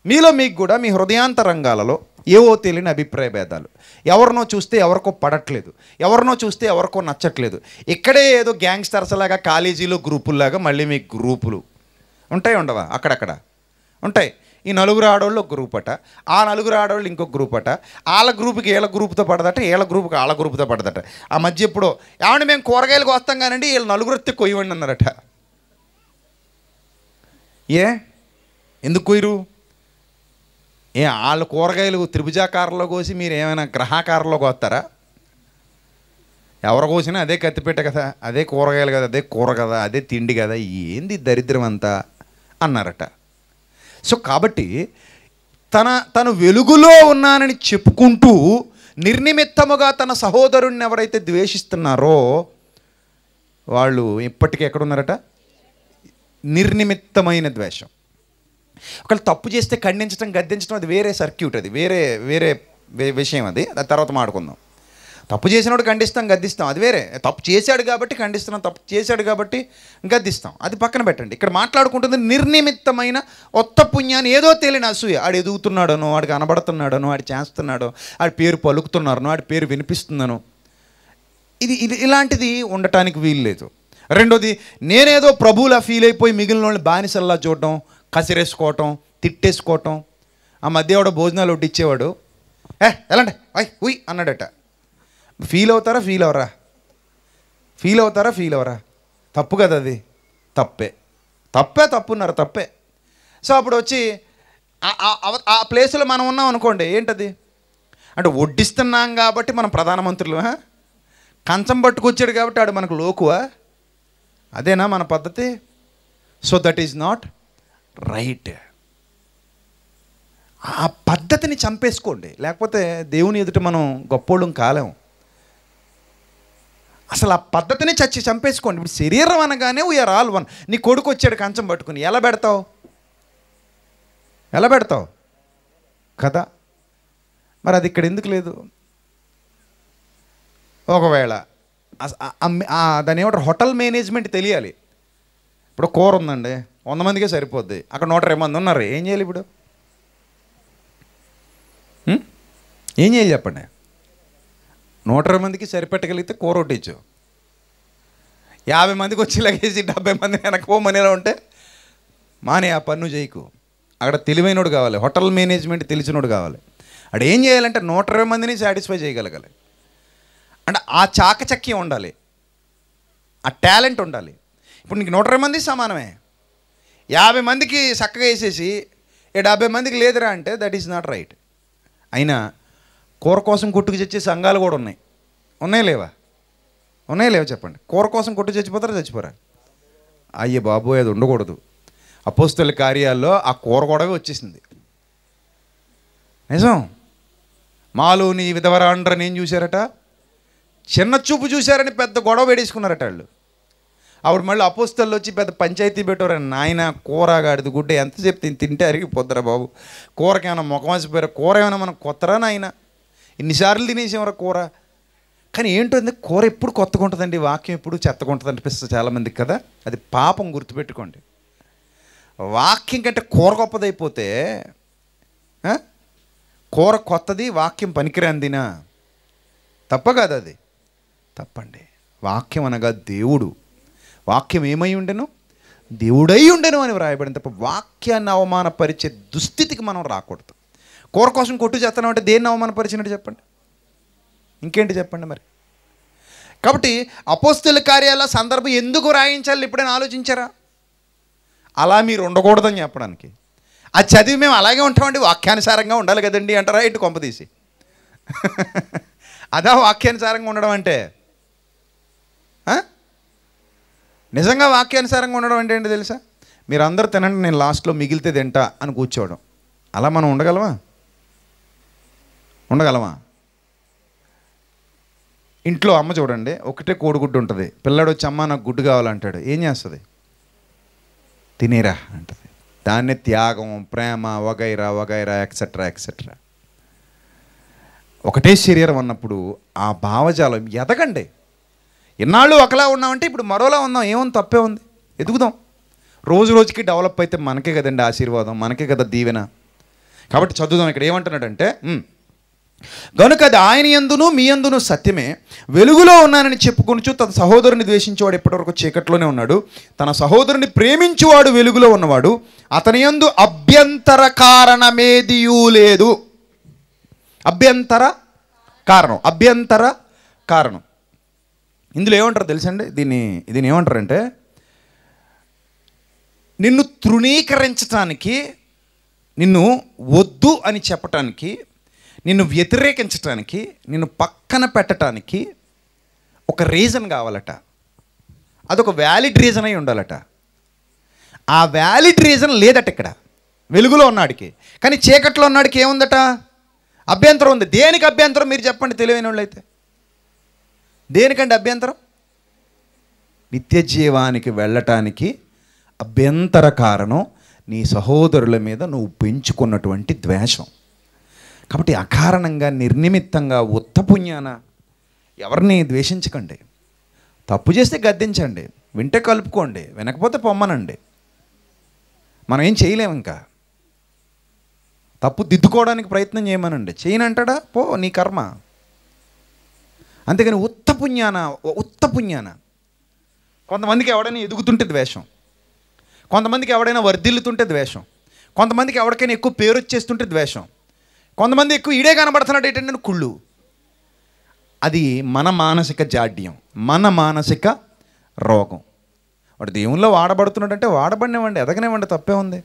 మీలో మీకు కూడా మీ హృదయాంత రంగాలలో ఏవో తెలియని అభిప్రాయ భేదాలు ఎవరినో చూస్తే ఎవరికో పడట్లేదు ఎవరినో చూస్తే ఎవరికో నచ్చట్లేదు ఇక్కడే ఏదో గ్యాంగ్స్టర్స్ లాగా కాలేజీలో గ్రూపుల్లాగా మళ్ళీ మీ గ్రూపులు ఉంటాయి ఉండవా అక్కడక్కడ ఉంటాయి ఈ నలుగురు ఆడవాళ్ళు ఒక గ్రూప్ అట ఆ నలుగురు ఆడవాళ్ళు ఇంకొక గ్రూప్ అట వాళ్ళ గ్రూప్కి ఏళ్ళ గ్రూప్తో పడదట వీళ్ళ గ్రూప్కి వాళ్ళ గ్రూప్తో పడదట ఆ మధ్య ఎప్పుడో ఏమంటే మేము కూరగాయలకు వస్తాం కానండి వీళ్ళు నలుగురు వస్తే కొయ్యండి అన్నారట ఏ ఎందుకు కొయ్యరు ఏ వాళ్ళ కూరగాయలు త్రిభుజాకారంలో కోసి మీరు ఏమైనా గ్రహాకారంలో కోస్తారా ఎవరు కోసినా అదే కత్తిపెట్ట కదా అదే కూరగాయలు కదా అదే కూర కదా అదే తిండి కదా ఏంది దరిద్రం అంతా అన్నారట సో కాబట్టి తన తను వెలుగులో ఉన్నానని చెప్పుకుంటూ నిర్నిమిత్తముగా తన సహోదరుణ్ణి ఎవరైతే ద్వేషిస్తున్నారో వాళ్ళు ఇప్పటికీ ఎక్కడున్నారట నిర్నిమిత్తమైన ద్వేషం ఒకళ్ళు తప్పు చేస్తే ఖండించడం గద్దించడం అది వేరే సర్క్యూట్ అది వేరే వేరే విషయం అది తర్వాత మాడుకుందాం తప్పు చేసినప్పుడు ఖండిస్తాం గద్దిస్తాం అది వేరే తప్పు చేశాడు కాబట్టి ఖండిస్తున్నాం తప్పు చేశాడు కాబట్టి గద్దిస్తాం అది పక్కన పెట్టండి ఇక్కడ మాట్లాడుకుంటుంది నిర్నిమిత్తమైన ఒత్త పుణ్యాన్ని ఏదో తెలియని అసూయ ఆడు ఎదుగుతున్నాడనో ఆడు కనబడుతున్నాడనో ఆడు చేస్తున్నాడో ఆడి పేరు పలుకుతున్నారనో ఆడి పేరు వినిపిస్తుందనో ఇది ఇది ఇలాంటిది ఉండటానికి వీలు లేదు రెండోది నేనేదో ప్రభువులా ఫీల్ అయిపోయి మిగిలిన వాళ్ళని బానిసల్లా చూడటం కసిరేసుకోవటం తిట్టేసుకోవటం ఆ మధ్య ఎవడో భోజనాలు వడ్డిచ్చేవాడు ఏ ఎలాంటి అయ్ ఉయ్ అన్నాడట ఫీల్ అవుతారా ఫీల్ అవరా ఫీల్ అవుతారా ఫీల్ అవరా తప్పు కదా అది తప్పే తప్పే తప్పున్నారు తప్పే సో అప్పుడు వచ్చి ఆ ప్లేస్లో మనం ఉన్నాం అనుకోండి ఏంటది అంటే వడ్డిస్తున్నాం కాబట్టి మనం ప్రధానమంత్రులు కంచం పట్టుకొచ్చాడు కాబట్టి ఆడు మనకు లోకువా అదేనా మన పద్ధతి so that is not right ఆ పద్ధతిని చంపేసుకోండి లేకపోతే దేవుని ఎదుట మనం గొప్పోళ్ళం కాలేము అసలు ఆ పద్ధతిని చచ్చి చంపేసుకోండి ఇప్పుడు శరీరం అనగానే వీఆర్ ఆల్ వన్ నీ కొడుకు వచ్చాడు కంచం పట్టుకుని ఎలా పెడతావు ఎలా పెడతావు కదా మరి అది ఇక్కడ ఎందుకు లేదు ఒకవేళ దాని ఏమంటారు హోటల్ మేనేజ్మెంట్ తెలియాలి ఇప్పుడు కూర ఉందండి వంద మందికే సరిపోద్ది అక్కడ నూట ఇరవై మంది ఉన్నారు ఏం చేయాలి ఇప్పుడు ఏం చేయాలి చెప్పండి నూట ఇరవై మందికి సరిపెట్టగలిగితే కూర ఒకటి యాభై మందికి వచ్చి లగేజీ డెబ్బై మంది వెనకపోమనేలా ఉంటే మానే ఆ పన్ను చేయకు అక్కడ తెలివైనడు కావాలి హోటల్ మేనేజ్మెంట్ తెలిసినోడు కావాలి అక్కడ ఏం చేయాలంటే నూట ఇరవై మందిని సాటిస్ఫై చేయగలగాలి అంటే ఆ చాకచక్యం ఉండాలి ఆ టాలెంట్ ఉండాలి ఇప్పుడు నీకు నూట ఇరవై మంది సమానమే యాభై మందికి చక్కగా వేసేసి డెబ్బై మందికి లేదురా అంటే దట్ ఈస్ నాట్ రైట్ అయినా కూర కోసం కొట్టుకు చచ్చే సంఘాలు కూడా ఉన్నాయి ఉన్నాయి లేవా ఉన్నాయి లేవా చెప్పండి కూర కోసం కొట్టు చచ్చిపోతారా చచ్చిపోరా అయ్యే బాబోయ్ అది ఉండకూడదు అపోస్తుల కార్యాల్లో ఆ కూర కూడా వచ్చేసింది నిజం మాలోని విధవరాండ్రని ఏం చూశారట చిన్న చూపు చూశారని పెద్ద గొడవ పెడేసుకున్నారట వాళ్ళు ఆవిడ మళ్ళీ అపోస్తల్లో వచ్చి పెద్ద పంచాయతీ పెట్టారని నాయన కూరగాడిది గుడ్డ ఎంత చెప్తే తింటే అరిగిపోద్దరా బాబు కూరకేమైనా ముఖమసిపోయారు కూర ఏమైనా మనం కొత్తరా నాయనా ఎన్నిసార్లు తినేసాం వరకు కూర కానీ ఏంటో కూర ఎప్పుడు కొత్తగా ఉంటుందండి వాక్యం ఎప్పుడు చెత్తగా ఉంటుంది అనిపిస్తుంది చాలామందికి కదా అది పాపం గుర్తుపెట్టుకోండి వాక్యం కంటే కూర గొప్పదైపోతే కూర కొత్తది వాక్యం పనికిరాందినా తప్ప కాదు అది తప్పండి వాక్యం అనగా దేవుడు వాక్యం ఏమై ఉండెను దేవుడై ఉండెను అని వ్రాయబడింది తప్ప వాక్యాన్ని అవమానపరిచే దుస్థితికి మనం రాకూడదు కూర కోసం కొట్టు చేస్తాను అంటే దేన్ని అవమానపరిచినట్టు చెప్పండి ఇంకేంటి చెప్పండి మరి కాబట్టి అపోస్తుల కార్యాల సందర్భం ఎందుకు రాయించాలి ఇప్పుడైనా ఆలోచించారా అలా మీరు ఉండకూడదని చెప్పడానికి ఆ చదివి మేము అలాగే ఉంటామండి వాక్యానుసారంగా ఉండాలి కదండి అంటారా ఇటు కొంపదీసి [laughs] అదా వాక్యానుసారంగా ఉండడం అంటే నిజంగా వాక్యానుసారంగా ఉండడం అంటే ఏంటి తెలుసా మీరు అందరూ తినండి నేను లాస్ట్లో మిగిలితే తింటా అని కూర్చోవడం అలా మనం ఉండగలవా ఉండగలమా ఇంట్లో అమ్మ చూడండి ఒకటే కోడిగుడ్డు ఉంటుంది పిల్లాడు వచ్చి అమ్మ నాకు గుడ్డు కావాలంటాడు ఏం చేస్తుంది తినేరా అంటది దాన్ని త్యాగం ప్రేమ వగైరా వగైరా ఎక్సెట్రా ఎక్సెట్రా ఒకటే శరీరం అన్నప్పుడు ఆ భావజాలం ఎదగండి ఎన్నాళ్ళు ఒకలా ఉన్నామంటే ఇప్పుడు మరోలా ఉందాం ఏమో తప్పే ఉంది ఎదుగుదాం రోజు రోజుకి డెవలప్ అయితే మనకే కదండి ఆశీర్వాదం మనకే కదా దీవెన కాబట్టి చదువుదాం ఇక్కడ ఏమంటున్నాడంటే గనుక అది ఆయన ఎందును మీ ఎందును సత్యమే వెలుగులో ఉన్నానని చెప్పుకొనుచు తన సహోదరుని ద్వేషించేవాడు ఎప్పటివరకు చీకట్లోనే ఉన్నాడు తన సహోదరుని ప్రేమించువాడు వెలుగులో ఉన్నవాడు అతని ఎందు అభ్యంతర కారణమేదియూ లేదు అభ్యంతర కారణం అభ్యంతర కారణం ఇందులో ఏమంటారు తెలుసండి దీన్ని దీన్ని ఏమంటారంటే నిన్ను తృణీకరించటానికి నిన్ను వద్దు అని చెప్పటానికి నిన్ను వ్యతిరేకించటానికి నిన్ను పక్కన పెట్టడానికి ఒక రీజన్ కావాలట అదొక వ్యాలిడ్ రీజన్ అయి ఉండాలట ఆ వ్యాలిడ్ రీజన్ లేదట ఇక్కడ వెలుగులో ఉన్నాడికి కానీ చీకట్లో ఉన్నాడికి ఏముందట అభ్యంతరం ఉంది దేనికి అభ్యంతరం మీరు చెప్పండి తెలివైన వాళ్ళైతే దేనికండి అభ్యంతరం నిత్య జీవానికి వెళ్ళటానికి అభ్యంతర కారణం నీ సహోదరుల మీద నువ్వు పెంచుకున్నటువంటి ద్వేషం కాబట్టి అకారణంగా నిర్నిమిత్తంగా ఉత్తపుణ్యాన ఎవరిని ద్వేషించకండి తప్పు చేస్తే గద్దించండి వింటే కలుపుకోండి వినకపోతే పొమ్మనండి మనం ఏం చేయలేము ఇంకా తప్పు దిద్దుకోవడానికి ప్రయత్నం చేయమనండి చేయనంటాడా పో నీ కర్మ అంతేగాని ఉత్తపుణ్యాన ఉత్తపుణ్యాన కొంతమందికి ఎవడైనా ఎదుగుతుంటే ద్వేషం కొంతమందికి ఎవడైనా వర్ధిల్లుతుంటే ద్వేషం కొంతమందికి ఎవరికైనా ఎక్కువ పేరు వచ్చేస్తుంటే ద్వేషం కొంతమంది ఎక్కువ ఈడే కనబడుతున్నాడు ఏంటంటే కుళ్ళు అది మన మానసిక జాడ్యం మన మానసిక రోగం వాడు దేవుల్లో వాడబడుతున్నాడంటే వాడబడినివ్వండి ఎదగనివ్వండి తప్పే ఉంది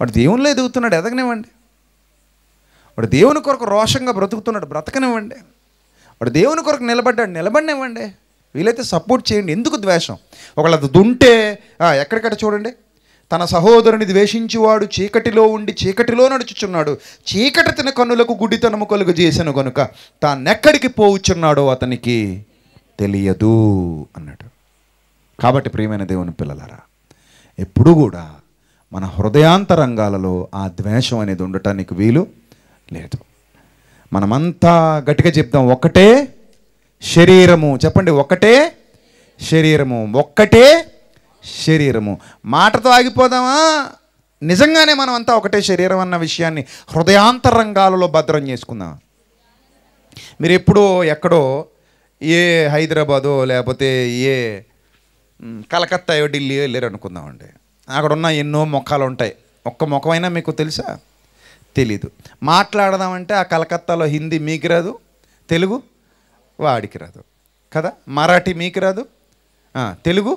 వాడు దేవుల్లో ఎదుగుతున్నాడు ఎదగనివ్వండి వాడు దేవుని కొరకు రోషంగా బ్రతుకుతున్నాడు బ్రతకనివ్వండి వాడు దేవుని కొరకు నిలబడ్డాడు నిలబడినివ్వండి వీలైతే సపోర్ట్ చేయండి ఎందుకు ద్వేషం ఒకళ్ళు అది దుంటే ఎక్కడికక్కడ చూడండి తన సహోదరుని ద్వేషించివాడు చీకటిలో ఉండి చీకటిలో నడుచుచున్నాడు చీకటి తిన కన్నులకు గుడితనము కలుగు చేసాను కనుక తానెక్కడికి పోవుచున్నాడో అతనికి తెలియదు అన్నాడు కాబట్టి ప్రియమైన దేవుని పిల్లలారా ఎప్పుడు కూడా మన హృదయాంతరంగాలలో ఆ ద్వేషం అనేది ఉండటానికి వీలు లేదు మనమంతా గట్టిగా చెప్దాం ఒకటే శరీరము చెప్పండి ఒకటే శరీరము ఒక్కటే శరీరము మాటతో ఆగిపోదామా నిజంగానే మనం అంతా ఒకటే శరీరం అన్న విషయాన్ని హృదయాంతరంగాలలో భద్రం చేసుకుందాం మీరు ఎప్పుడో ఎక్కడో ఏ హైదరాబాదో లేకపోతే ఏ కలకత్తాయో ఢిల్లీయో వెళ్ళారు అనుకుందామండి అక్కడ ఉన్న ఎన్నో మొఖాలు ఉంటాయి ఒక్క ముఖమైనా మీకు తెలుసా తెలీదు మాట్లాడదామంటే ఆ కలకత్తాలో హిందీ మీకు రాదు తెలుగు వాడికి రాదు కదా మరాఠీ మీకు రాదు తెలుగు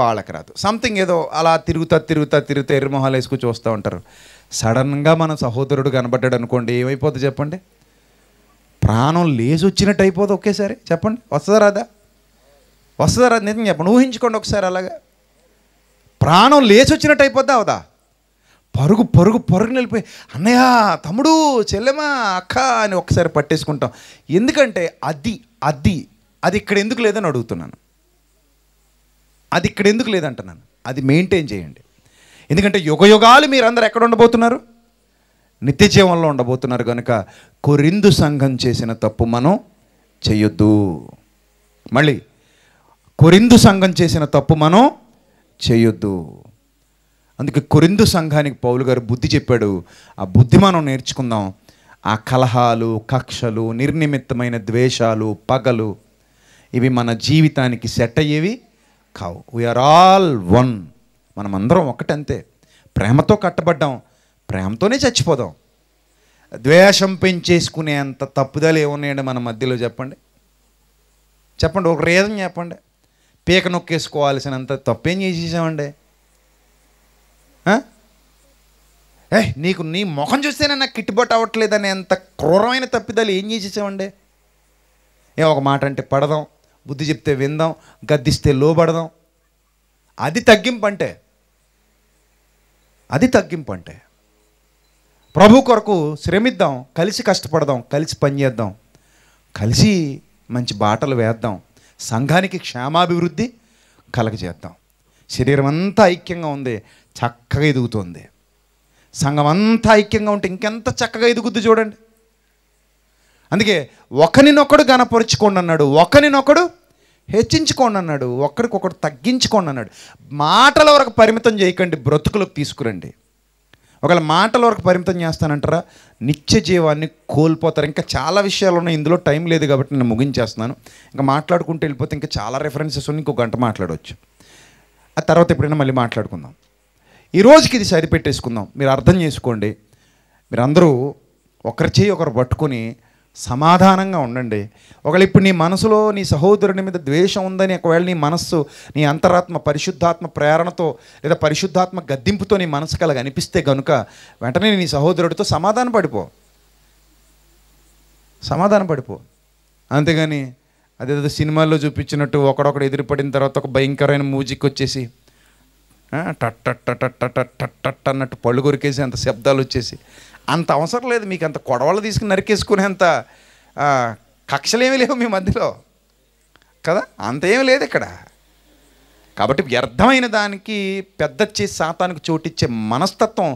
వాళ్ళకి రాదు సంథింగ్ ఏదో అలా తిరుగుతా తిరుగుతా తిరుగుతా ఎర్రమొహాలు వేసుకు చూస్తూ ఉంటారు సడన్గా మన సహోదరుడు కనబడ్డాడు అనుకోండి ఏమైపోతుంది చెప్పండి ప్రాణం లేచి వచ్చినట్టు అయిపోదు ఒకేసారి చెప్పండి వస్తుందా రాదా వస్తుందా రాదు నిజం చెప్పండి ఊహించుకోండి ఒకసారి అలాగా ప్రాణం లేచి వచ్చినట్టు అయిపోద్దా అవదా పరుగు పరుగు పరుగు నిలిపోయి అన్నయ్య తమ్ముడు చెల్లెమా అక్క అని ఒకసారి పట్టేసుకుంటాం ఎందుకంటే అది అది అది ఇక్కడ ఎందుకు లేదని అడుగుతున్నాను అది ఇక్కడ ఎందుకు లేదంటున్నాను అది మెయింటైన్ చేయండి ఎందుకంటే యుగ యుగాలు మీరందరూ ఎక్కడ ఉండబోతున్నారు నిత్య జీవంలో ఉండబోతున్నారు కనుక కొరిందు సంఘం చేసిన తప్పు మనం చేయొద్దు మళ్ళీ కొరిందు సంఘం చేసిన తప్పు మనం చేయొద్దు అందుకే కొరిందు సంఘానికి పౌలు గారు బుద్ధి చెప్పాడు ఆ బుద్ధి మనం నేర్చుకుందాం ఆ కలహాలు కక్షలు నిర్నిమిత్తమైన ద్వేషాలు పగలు ఇవి మన జీవితానికి సెట్ అయ్యేవి కావు వీఆర్ ఆల్ వన్ మనమందరం ఒక్కటంతే ఒకటంతే ప్రేమతో కట్టబడ్డాం ప్రేమతోనే చచ్చిపోదాం ద్వేషం పెంచేసుకునేంత తప్పుదలు ఏమున్నాయండి మన మధ్యలో చెప్పండి చెప్పండి ఒక రీజన్ చెప్పండి పీక నొక్కేసుకోవాల్సినంత తప్పేం చేసేసామండి ఏ నీకు నీ ముఖం చూస్తేనే నాకు కిట్టుబాటు అవ్వట్లేదని అంత క్రూరమైన తప్పిదాలు ఏం చేసేసామండి ఏ ఒక మాట అంటే పడదాం బుద్ధి చెప్తే విందాం గద్దిస్తే లోబడదాం అది తగ్గింపు అంటే అది తగ్గింపు అంటే ప్రభు కొరకు శ్రమిద్దాం కలిసి కష్టపడదాం కలిసి పనిచేద్దాం కలిసి మంచి బాటలు వేద్దాం సంఘానికి క్షేమాభివృద్ధి కలగజేద్దాం శరీరం అంతా ఐక్యంగా ఉంది చక్కగా ఎదుగుతుంది సంఘం అంతా ఐక్యంగా ఉంటే ఇంకెంత చక్కగా ఎదుగుద్ది చూడండి అందుకే ఒకరినొకడు గనపరుచుకోండి అన్నాడు ఒకరినొకడు హెచ్చించుకోండి అన్నాడు ఒకరికొకడు తగ్గించుకోండి అన్నాడు మాటల వరకు పరిమితం చేయకండి బ్రతుకులకు తీసుకురండి ఒకవేళ మాటల వరకు పరిమితం చేస్తానంటారా నిత్య జీవాన్ని కోల్పోతారు ఇంకా చాలా విషయాలు ఉన్నాయి ఇందులో టైం లేదు కాబట్టి నేను ముగించేస్తున్నాను ఇంకా మాట్లాడుకుంటూ వెళ్ళిపోతే ఇంకా చాలా రెఫరెన్సెస్ ఉన్నాయి ఇంకో గంట మాట్లాడవచ్చు ఆ తర్వాత ఎప్పుడైనా మళ్ళీ మాట్లాడుకుందాం ఈ రోజుకి ఇది సరిపెట్టేసుకుందాం మీరు అర్థం చేసుకోండి మీరందరూ ఒకరి చేయి ఒకరు పట్టుకొని సమాధానంగా ఉండండి ఒకవేళ ఇప్పుడు నీ మనసులో నీ సహోదరుని మీద ద్వేషం ఉందని ఒకవేళ నీ మనస్సు నీ అంతరాత్మ పరిశుద్ధాత్మ ప్రేరణతో లేదా పరిశుద్ధాత్మ గద్దింపుతో నీ మనసు కలగ అనిపిస్తే గనుక వెంటనే నీ సహోదరుడితో సమాధాన పడిపో సమాధాన పడిపో అంతేగాని అదేదో సినిమాల్లో చూపించినట్టు ఒకడొకడు ఎదురుపడిన తర్వాత ఒక భయంకరమైన మ్యూజిక్ వచ్చేసి టట్ టట్ టట్ టట్ టట్ అన్నట్టు పళ్ళు కొరికేసి అంత శబ్దాలు వచ్చేసి అంత అవసరం లేదు మీకు అంత కొడవలు తీసుకుని నరికేసుకునేంత కక్షలేమీ లేవు మీ మధ్యలో కదా అంత ఏమీ లేదు ఇక్కడ కాబట్టి వ్యర్థమైన దానికి పెద్ద చేసి శాతానికి చోటిచ్చే మనస్తత్వం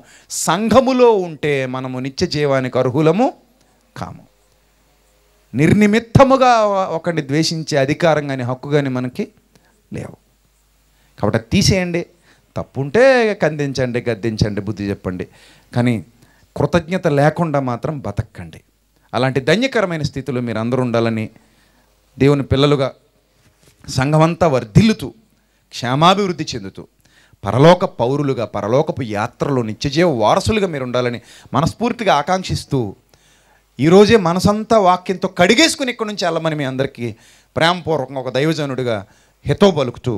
సంఘములో ఉంటే మనము నిత్య జీవానికి అర్హులము కాము నిర్నిమిత్తముగా ఒకరిని ద్వేషించే అధికారం కానీ హక్కు కానీ మనకి లేవు కాబట్టి తీసేయండి తప్పుంటే కందించండి గద్దించండి బుద్ధి చెప్పండి కానీ కృతజ్ఞత లేకుండా మాత్రం బతకండి అలాంటి ధన్యకరమైన స్థితిలో మీరు అందరూ ఉండాలని దేవుని పిల్లలుగా సంఘమంతా వర్ధిల్లుతూ క్షేమాభివృద్ధి చెందుతూ పరలోక పౌరులుగా పరలోకపు యాత్రలో నిత్యజీవ వారసులుగా మీరు ఉండాలని మనస్ఫూర్తిగా ఆకాంక్షిస్తూ ఈరోజే మనసంతా వాక్యంతో కడిగేసుకుని ఇక్కడి నుంచి వెళ్ళమని మీ అందరికీ ప్రేమపూర్వకంగా ఒక దైవజనుడిగా హితో పలుకుతూ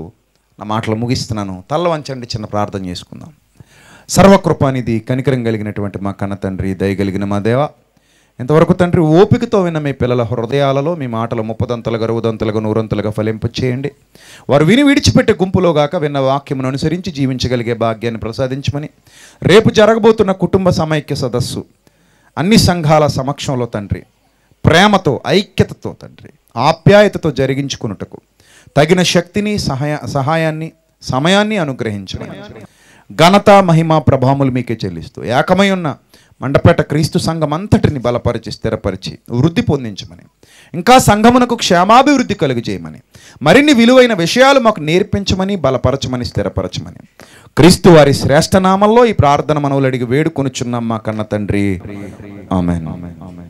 నా మాటలు ముగిస్తున్నాను తల్ల వంచండి చిన్న ప్రార్థన చేసుకుందాం సర్వకృపానిధి కనికరం కలిగినటువంటి మా కన్న తండ్రి దయగలిగిన మా దేవ ఇంతవరకు తండ్రి ఓపికతో విన్న మీ పిల్లల హృదయాలలో మీ మాటలు ముప్పదంతలుగా అరవదంతలుగా నూరంతలుగా ఫలింపు చేయండి వారు విని విడిచిపెట్టే గుంపులో గాక విన్న వాక్యమును అనుసరించి జీవించగలిగే భాగ్యాన్ని ప్రసాదించమని రేపు జరగబోతున్న కుటుంబ సమైక్య సదస్సు అన్ని సంఘాల సమక్షంలో తండ్రి ప్రేమతో ఐక్యతతో తండ్రి ఆప్యాయతతో జరిగించుకున్నటకు తగిన శక్తిని సహాయ సహాయాన్ని సమయాన్ని అనుగ్రహించడం ఘనత మహిమ ప్రభాములు మీకే చెల్లిస్తూ ఏకమై ఉన్న మండపేట క్రీస్తు సంఘం అంతటిని బలపరిచి స్థిరపరిచి వృద్ధి పొందించమని ఇంకా సంఘమునకు క్షేమాభివృద్ధి చేయమని మరిన్ని విలువైన విషయాలు మాకు నేర్పించమని బలపరచమని స్థిరపరచమని క్రీస్తు వారి శ్రేష్ఠనామంలో ఈ ప్రార్థన మనవులు అడిగి వేడుకొనుచున్నాం మా కన్న తండ్రి ఆమె